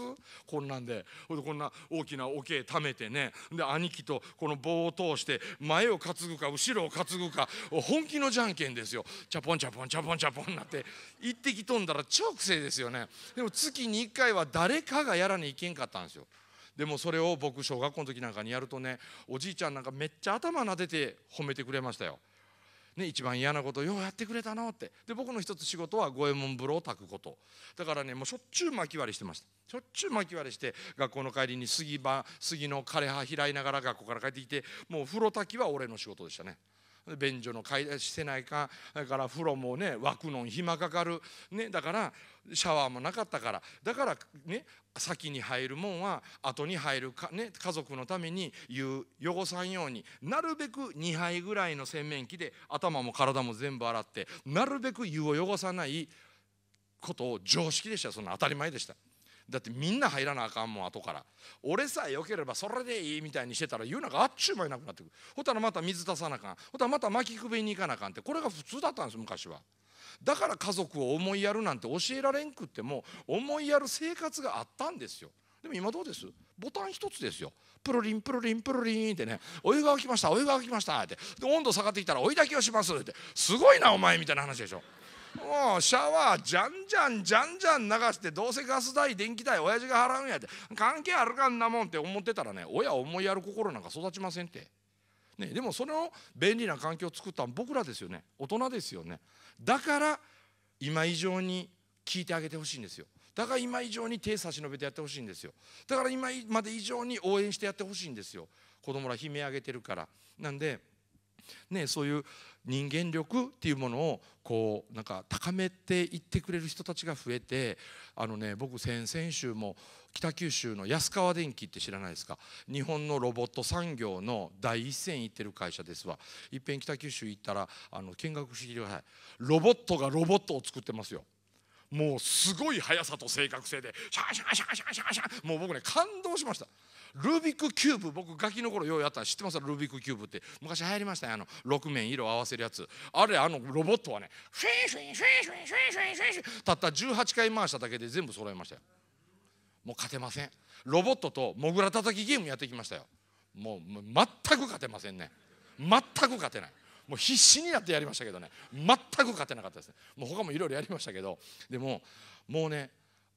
Speaker 2: こんなんでほんでこんな大きな桶貯めてねで兄貴とこの棒を通して前を担ぐか後ろを担ぐか本気のじゃんけんですよチャポンチャポンチャポンチャポンなって一滴飛んだら超癖ですよねでも月に1回は誰かがやらにいけんかったんですよでもそれを僕小学校の時なんかにやるとねおじいちゃんなんかめっちゃ頭撫でて褒めてくれましたよ。ね、一番嫌なことようやってくれたのってで僕の一つ仕事は五右衛門風呂を炊くことだからねもうしょっちゅう薪割りしてましたしょっちゅう薪割りして学校の帰りに杉杉の枯れ葉開いながら学校から帰ってきてもう風呂炊きは俺の仕事でしたね便所の買い出ししてないかだから風呂もね沸くのに暇かかる、ね、だからシャワーもなかったからだからね先に入るもんは後に入るか、ね、家族のために言う汚さんようになるべく2杯ぐらいの洗面器で頭も体も全部洗ってなるべく湯を汚さないことを常識でしたその当たり前でした。だってみんな入らなあかんもん後から俺さえよければそれでいいみたいにしてたら言うなんかあっちゅう間になくなってくるほたらまた水出さなあかんほたらまた巻きくべに行かなあかんってこれが普通だったんです昔はだから家族を思いやるなんて教えられんくっても思いやる生活があったんですよでも今どうですボタン一つですよプルリンプルリンプルリンってねお湯が沸きましたお湯が沸きましたってで温度下がってきたら追い炊きをしますってすごいなお前みたいな話でしょもうシャワーじゃんじゃんじゃんじゃん流してどうせガス代電気代親父が払うんやって関係あるかんなもんって思ってたらね親思いやる心なんか育ちませんって、ね、でもその便利な環境を作ったの僕らですよね大人ですよねだから今以上に聞いてあげてほしいんですよだから今以上に手差し伸べてやってほしいんですよだから今まで以上に応援してやってほしいんですよ子供ら悲鳴上げてるからなんでね、そういう人間力っていうものをこうなんか高めていってくれる人たちが増えてあの、ね、僕先々週も北九州の安川電機って知らないですか日本のロボット産業の第一線行ってる会社ですわいっぺん北九州行ったらあの見学してくださいロボットがロボットを作ってますよ。もうすごい速さと正確性でシャンシャシャシャシャシャもう僕ね感動しましたルービックキューブ僕ガキの頃ようやった知ってますルービックキューブって昔流行りましたねあの6面色合わせるやつあれあのロボットはねたった18回回しただけで全部揃えましたよもう勝てませんロボットとモグラ叩きゲームやってきましたよもう全く勝てませんね全く勝てないもう必死になってやりましたけどね全く勝てなかったですねもう他もいろいろやりましたけどでももうね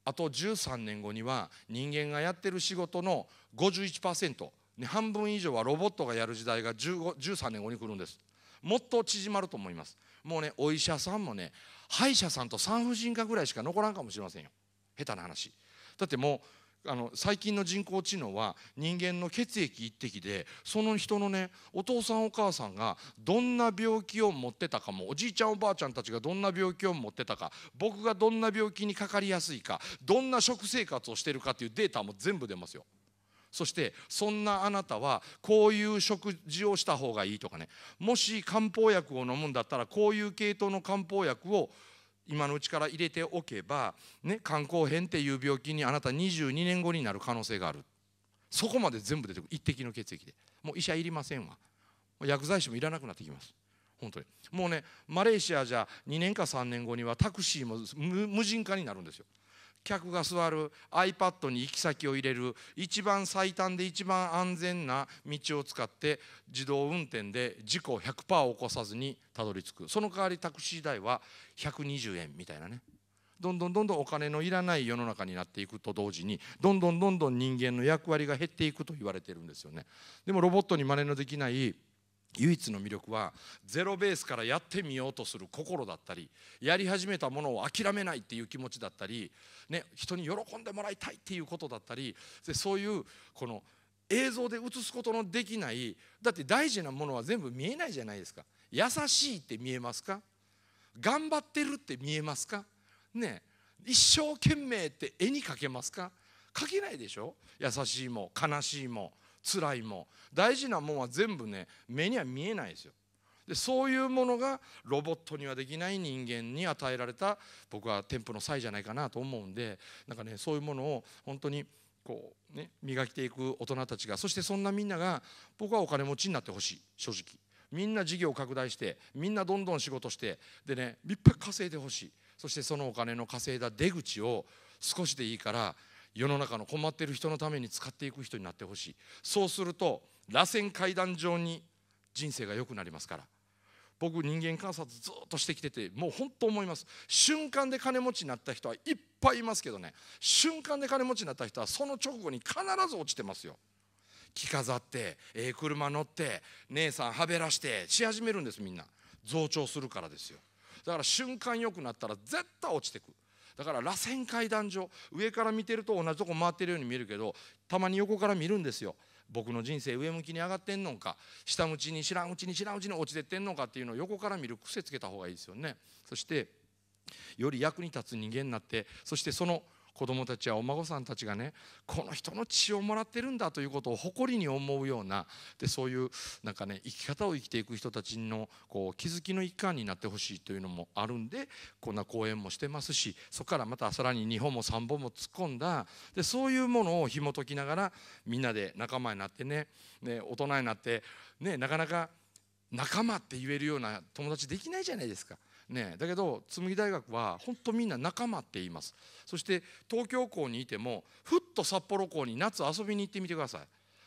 Speaker 2: あと13年後には人間がやってる仕事の51%、ね、半分以上はロボットがやる時代が15 13年後に来るんですもっと縮まると思いますもうねお医者さんもね歯医者さんと産婦人科ぐらいしか残らんかもしれませんよ下手な話だってもうあの最近の人工知能は人間の血液一滴でその人のねお父さんお母さんがどんな病気を持ってたかもおじいちゃんおばあちゃんたちがどんな病気を持ってたか僕がどんな病気にかかりやすいかどんな食生活をしてるかっていうデータも全部出ますよ。そしてそんなあなたはこういう食事をした方がいいとかねもし漢方薬を飲むんだったらこういう系統の漢方薬を今のうちから入れておけば、ね、肝硬変っていう病気にあなた22年後になる可能性があるそこまで全部出てくる一滴の血液でもう医者いりませんわ薬剤師もいらなくなってきます本当にもうねマレーシアじゃ2年か3年後にはタクシーも無人化になるんですよ客が座る iPad に行き先を入れる一番最短で一番安全な道を使って自動運転で事故100%を起こさずにたどり着くその代わりタクシー代は120円みたいなねどんどんどんどんお金のいらない世の中になっていくと同時にどんどんどんどん人間の役割が減っていくと言われてるんですよね。でもロボットに真似のできない唯一の魅力はゼロベースからやってみようとする心だったりやり始めたものを諦めないっていう気持ちだったり、ね、人に喜んでもらいたいっていうことだったりでそういうこの映像で映すことのできないだって大事なものは全部見えないじゃないですか優しいって見えますか頑張ってるって見えますかね一生懸命って絵に描けますか描けないでしょ優しいも悲しいも辛いもん大事なもんは全部ね目には見えないですよでそういうものがロボットにはできない人間に与えられた僕は添付の際じゃないかなと思うんでなんかねそういうものを本当にこうね磨きていく大人たちがそしてそんなみんなが僕はお金持ちになってほしい正直みんな事業を拡大してみんなどんどん仕事してでねいっぱい稼いでほしいそしてそのお金の稼いだ出口を少しでいいから世の中の困っている人のために使っていく人になってほしいそうすると螺旋階段上に人生が良くなりますから僕人間観察ずっとしてきててもう本当思います瞬間で金持ちになった人はいっぱいいますけどね瞬間で金持ちになった人はその直後に必ず落ちてますよ着飾ってええ車乗って姉さんはべらしてし始めるんですみんな増長するからですよだから瞬間良くなったら絶対落ちてくだから螺旋階段上上から見てると同じとこ回ってるように見えるけどたまに横から見るんですよ僕の人生上向きに上がってんのか下向きに知らんうちに知らんうちに落ちてってんのかっていうのを横から見る癖つけた方がいいですよねそしてより役に立つ人間になってそしてその子供たちやお孫さんたちがねこの人の血をもらってるんだということを誇りに思うようなでそういうなんかね生き方を生きていく人たちのこう気づきの一環になってほしいというのもあるんでこんな講演もしてますしそこからまたさらに2本も3本も突っ込んだでそういうものを紐解きながらみんなで仲間になってねね大人になってねなかなか仲間って言えるような友達できないじゃないですか。ね、だけど紬大学は本当みんな仲間って言いますそして東京校にいてもふっと札幌校に夏遊びに行ってみてください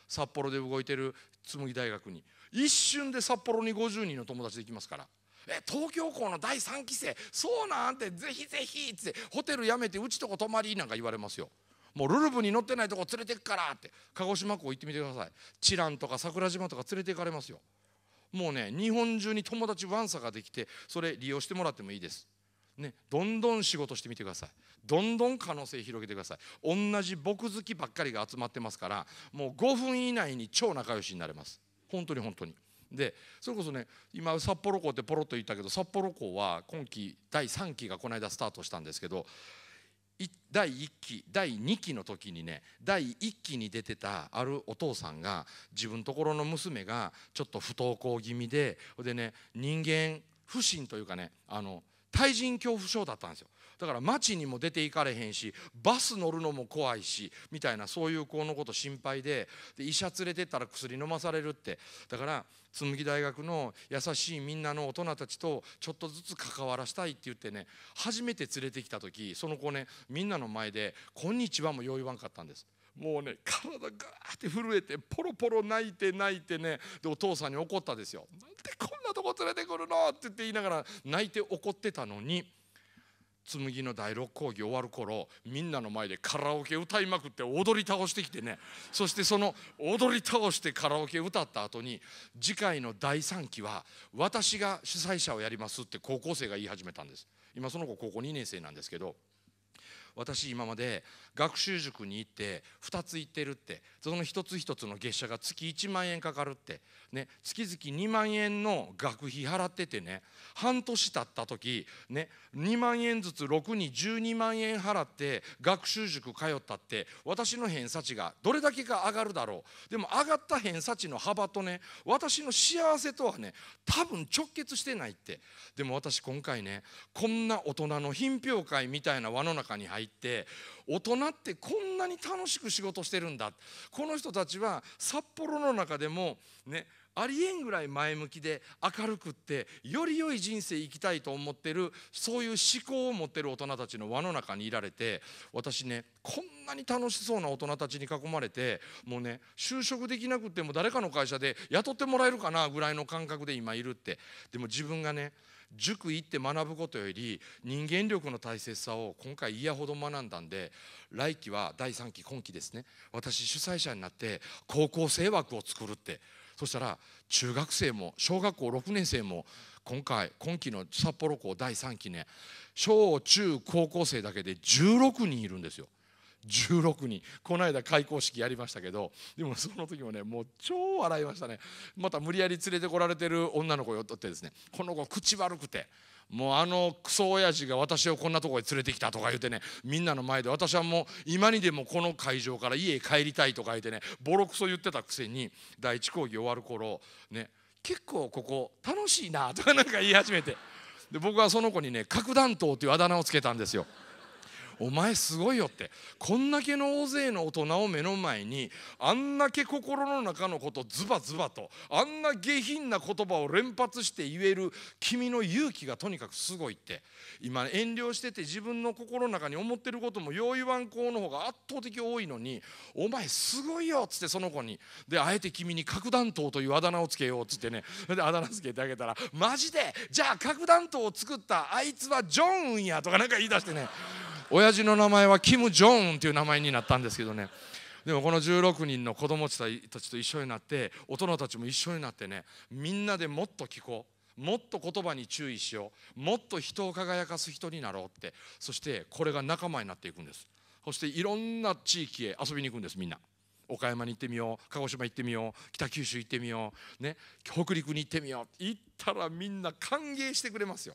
Speaker 2: 札幌で動いてる紬大学に一瞬で札幌に50人の友達できますから。え東京校の第3期生そうなんてぜひぜひっつってホテルやめてうちとこ泊まりなんか言われますよもうルルブに乗ってないとこ連れてくからって鹿児島港行ってみてください知覧とか桜島とか連れて行かれますよもうね日本中に友達ワンサができてそれ利用してもらってもいいです。ね、どんどん仕事してみてくださいどんどん可能性広げてください同じ僕好きばっかりが集まってますからもう5分以内に超仲良しになれます本当に本当にでそれこそね今札幌港ってポロッと言ったけど札幌港は今期第3期がこの間スタートしたんですけど第1期第2期の時にね第1期に出てたあるお父さんが自分ところの娘がちょっと不登校気味ででね人間不信というかねあの対人恐怖症だったんですよだから街にも出て行かれへんしバス乗るのも怖いしみたいなそういう子のこと心配でで医者連れてったら薬飲まされるってだから紬大学の優しいみんなの大人たちとちょっとずつ関わらしたいって言ってね初めて連れてきた時その子ねみんなの前で「こんにちは」も酔いわんかったんです。もうね体がーって震えてポロポロ泣いて泣いてねでお父さんに怒ったですよ。なんでこんなとこ連れてくるのって言って言いながら泣いて怒ってたのに。紬の第6講義終わる頃みんなの前でカラオケ歌いまくって踊り倒してきてねそしてその踊り倒してカラオケ歌った後に次回の第3期は私が主催者をやりますって高校生が言い始めたんです今その子高校2年生なんですけど私今まで学習塾に行って2つ行ってるってその一つ一つの月謝が月1万円かかるって、ね、月々2万円の学費払っててね半年経った時、ね、2万円ずつ6に12万円払って学習塾通ったって私の偏差値がどれだけか上がるだろうでも上がった偏差値の幅とね私の幸せとはね多分直結してないってでも私今回ねこんな大人の品評会みたいな輪の中に入って入って大人ってこんなに楽しく仕事してるんだこの人たちは札幌の中でもねありえんぐらい前向きで明るくってより良い人生生きたいと思ってるそういう思考を持ってる大人たちの輪の中にいられて私ねこんなに楽しそうな大人たちに囲まれてもうね就職できなくても誰かの会社で雇ってもらえるかなぐらいの感覚で今いるってでも自分がね塾行って学ぶことより人間力の大切さを今回嫌ほど学んだんで来期は第3期今期ですね私主催者になって高校生枠を作るってそしたら中学生も小学校6年生も今回今期の札幌校第3期ね小中高校生だけで16人いるんですよ。16人この間開校式やりましたけどでもその時もねもう超笑いましたねまた無理やり連れてこられてる女の子よっとってですねこの子口悪くてもうあのクソ親父が私をこんなとこへ連れてきたとか言ってねみんなの前で私はもう今にでもこの会場から家へ帰りたいとか言ってねボロクソ言ってたくせに第一講義終わる頃ね結構ここ楽しいなとかなんか言い始めてで僕はその子にね核弾頭っていうあだ名をつけたんですよ。お前すごいよってこんだけの大勢の大人を目の前にあんだけ心の中のことズバズバとあんな下品な言葉を連発して言える君の勇気がとにかくすごいって今遠慮してて自分の心の中に思ってることも用意ワわんの方が圧倒的多いのに「お前すごいよ」っつってその子にであえて君に核弾頭というあだ名をつけようっつってねであだ名つけてあげたら「マジでじゃあ核弾頭を作ったあいつはジョンウンや」とかなんか言い出してね親父の名前はキム・ジョンっていう名前になったんですけどねでもこの16人の子供たちと一緒になって大人たちも一緒になってねみんなでもっと聞こうもっと言葉に注意しようもっと人を輝かす人になろうってそしてこれが仲間になっていくんですそしていろんな地域へ遊びに行くんですみんな岡山に行ってみよう鹿児島行ってみよう北九州行ってみよう、ね、北陸に行ってみよう行ったらみんな歓迎してくれますよ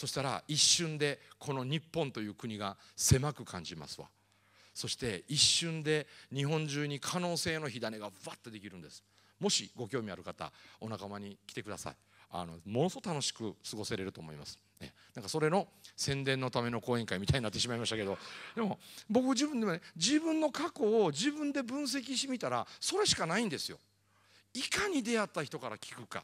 Speaker 2: そしたら一瞬でこの日本という国が狭く感じますわそして一瞬で日本中に可能性の火種がわっとできるんですもしご興味ある方お仲間に来てくださいあのものすごく楽しく過ごせれると思います、ね、なんかそれの宣伝のための講演会みたいになってしまいましたけどでも僕自分でもね自分の過去を自分で分析してみたらそれしかないんですよいかに出会った人から聞くか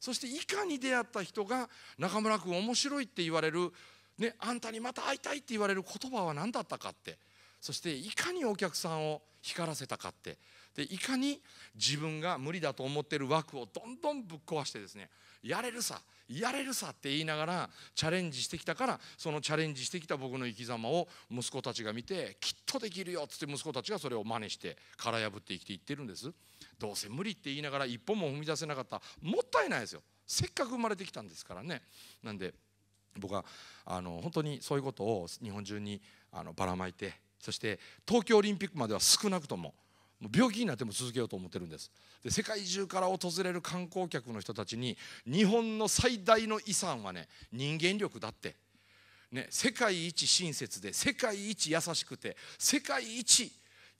Speaker 2: そして以下に出会った人が中村君面白いって言われる、ね、あんたにまた会いたいって言われる言葉は何だったかってそしていかにお客さんを光らせたかってでいかに自分が無理だと思ってる枠をどんどんぶっ壊してですねやれるさやれるさって言いながらチャレンジしてきたからそのチャレンジしてきた僕の生き様を息子たちが見てきっとできるよっつって息子たちがそれを真似して殻破って生きていってるんです。どうせ無理って言いながら一歩も踏み出せなかったもったいないですよせっかく生まれてきたんですからねなんで僕はあの本当にそういうことを日本中にあのばらまいてそして東京オリンピックまでは少なくとも病気になっても続けようと思ってるんですで世界中から訪れる観光客の人たちに日本の最大の遺産はね人間力だって、ね、世界一親切で世界一優しくて世界一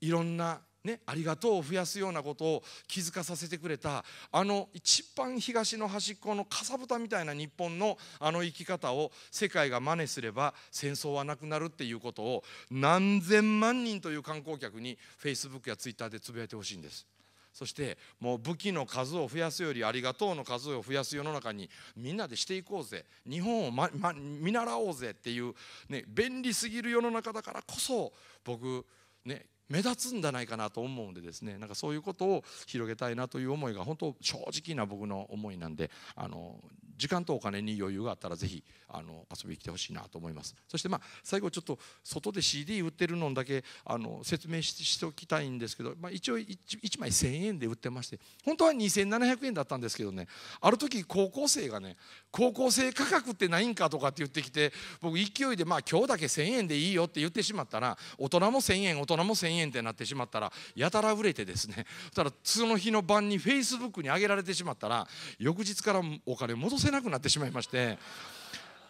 Speaker 2: いろんなね、ありがとうを増やすようなことを気づかさせてくれたあの一番東の端っこのかさぶたみたいな日本のあの生き方を世界が真似すれば戦争はなくなるっていうことを何千万人という観光客にフェイスブックやツイッターでつぶやいてほしいんです。そしてもう武器の数を増やすよりありがとうの数を増やす世の中にみんなでしていこうぜ日本を、まま、見習おうぜっていう、ね、便利すぎる世の中だからこそ僕ね目立つんじゃないかなと思うんでですねなんかそういうことを広げたいなという思いが本当正直な僕の思いなんであの時間とお金に余裕があったらぜひあの遊びに来てほしいなと思いますそしてまあ最後ちょっと外で CD 売ってるのだけあの説明しておきたいんですけど、まあ、一応 1, 1枚1000円で売ってまして本当は2700円だったんですけどねある時高校生がね高校生価格ってないんかとかって言ってきて僕勢いでまあ今日だけ1000円でいいよって言ってしまったら大人も1000円大人も1000円ってなってしまったらやたら売れてですねそしたらその日の晩にフェイスブックに上げられてしまったら翌日からお金戻せせなくなってしまいまして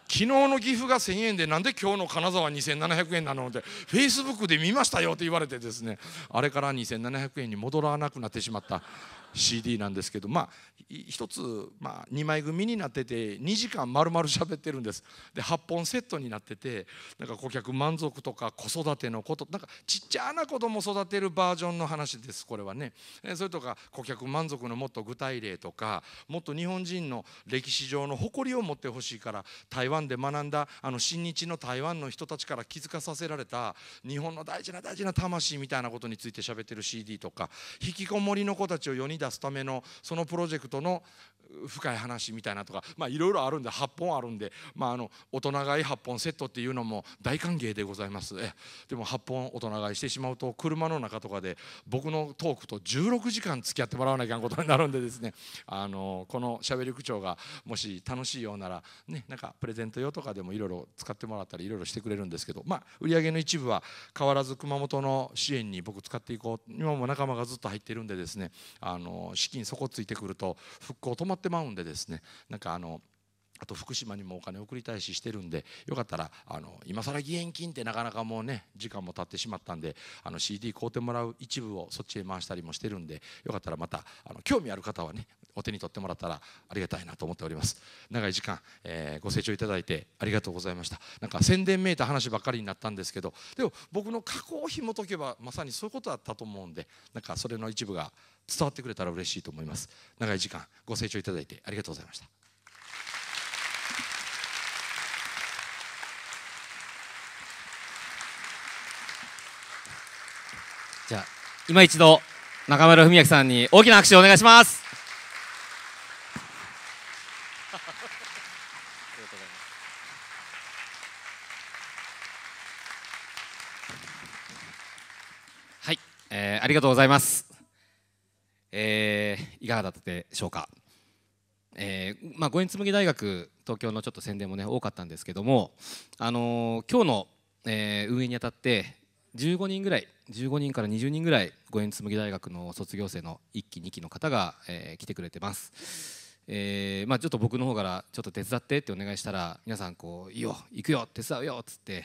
Speaker 2: 昨日の岐阜が1000円でなんで今日の金沢2700円なのってフェイスブックで見ましたよって言われてですねあれから2700円に戻らなくなってしまった CD なんですけどまあ1つ、まあ、2枚組になってて2時間丸々喋ってるんですで8本セットになっててなんか顧客満足とか子育てのことなんかちっちゃな子供育てるバージョンの話ですこれはねそれとか顧客満足のもっと具体例とかもっと日本人の歴史上の誇りを持ってほしいから台湾で学んだあの親日の台湾の人たちから気づかさせられた日本の大事な大事な魂みたいなことについて喋ってる CD とか引きこもりの子たちを4人出すためのそのプロジェクトの深い話みたいなとかまあいろいろあるんで8本あるんで、まあ、あの大人買い8本セットっていうのも大歓迎でございますでも8本大人買いしてしまうと車の中とかで僕のトークと16時間付き合ってもらわなきゃいけないことになるんでですねあのこのしゃべり口調がもし楽しいようなら、ね、なんかプレゼント用とかでもいろいろ使ってもらったりいろいろしてくれるんですけど、まあ、売り上げの一部は変わらず熊本の支援に僕使っていこう今も仲間がずっと入ってるんでですねあの資金底ついてくると復興止まってってまうんでですねなんかあのあと福島にもお金送りたいししてるんでよかったらあの今更義援金ってなかなかもうね時間も経ってしまったんであの CD 買うてもらう一部をそっちへ回したりもしてるんでよかったらまたあの興味ある方はねお手に取ってもらったらありがたいなと思っております長い時間、えー、ご清聴いただいてありがとうございましたなんか宣伝めいた話ばっかりになったんですけどでも僕の過去を紐解けばまさにそういうことだったと思うんでなんかそれの一部が伝わってくれたら嬉しいと思います長い時間ご清聴いただいてありがとうございました
Speaker 1: じゃあ今一度中村文明さんに大きな拍手をお願いしますはい、えー、ありがとうございます、えー、いかがだったでしょうかえーまあ、五円紡ぎ大学東京のちょっと宣伝もね多かったんですけども、あのー、今日の、えー、運営にあたって15人ぐらい15人から20人ぐらい五円紬大学の卒業生の1期2期の方が、えー、来てくれてます、えー、まあ、ちょっと僕の方からちょっと手伝ってってお願いしたら皆さんこう「いいよ行くよ手伝うよ」っつって、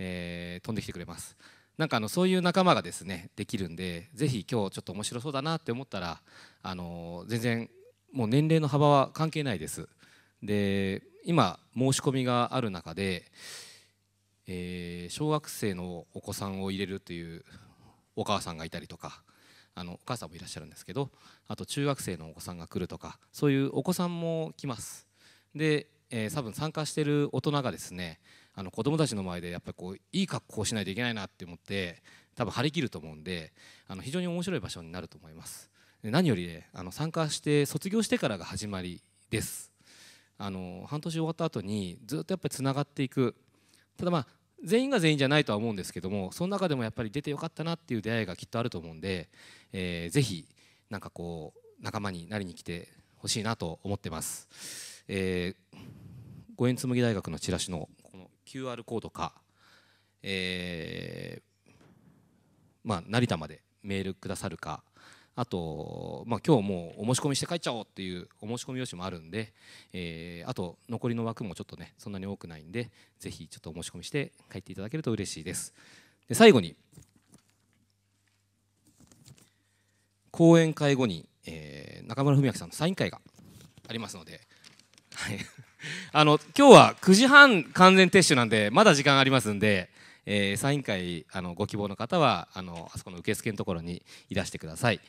Speaker 1: えー、飛んできてくれますなんかあのそういう仲間がですねできるんでぜひ今日ちょっと面白そうだなって思ったら、あの全然もう年齢の幅は関係ないですで今申し込みがある中でえー、小学生のお子さんを入れるというお母さんがいたりとかあのお母さんもいらっしゃるんですけどあと中学生のお子さんが来るとかそういうお子さんも来ますで、えー、多分参加してる大人がですねあの子供たちの前でやっぱりこういい格好をしないといけないなって思って多分張り切ると思うんであの非常に面白い場所になると思います何より、ね、あの参加して卒業してからが始まりですあの半年終わった後にずっとやっぱりつながっていくただまあ全員が全員じゃないとは思うんですけどもその中でもやっぱり出てよかったなっていう出会いがきっとあると思うんで、えー、ぜひなんかこう仲間になりに来てほしいなと思ってます、えー、ご縁紬大学のチラシのこの QR コードか、えー、まあ、成田までメールくださるかあと、まあ、今日もうお申し込みして帰っちゃおうっていうお申し込み用紙もあるんで、えー、あと残りの枠もちょっとねそんなに多くないんでぜひちょっとお申し込みして帰っていただけると嬉しいですで最後に講演会後に、えー、中村文明さんのサイン会がありますので、はい、あの今日は9時半完全撤収なんでまだ時間ありますんでえー、サイン会あのご希望の方はあのあそこの受付のところにいらしてください。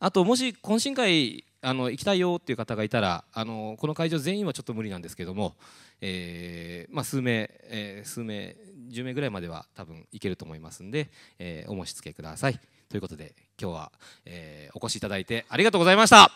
Speaker 1: あともし懇親会あの行きたいよっていう方がいたらあのこの会場全員はちょっと無理なんですけども、えーまあ、数名、えー、数名10名ぐらいまでは多分いけると思いますんで、えー、お申し付けください。ということで今日は、えー、お越しいただいてありがとうございました。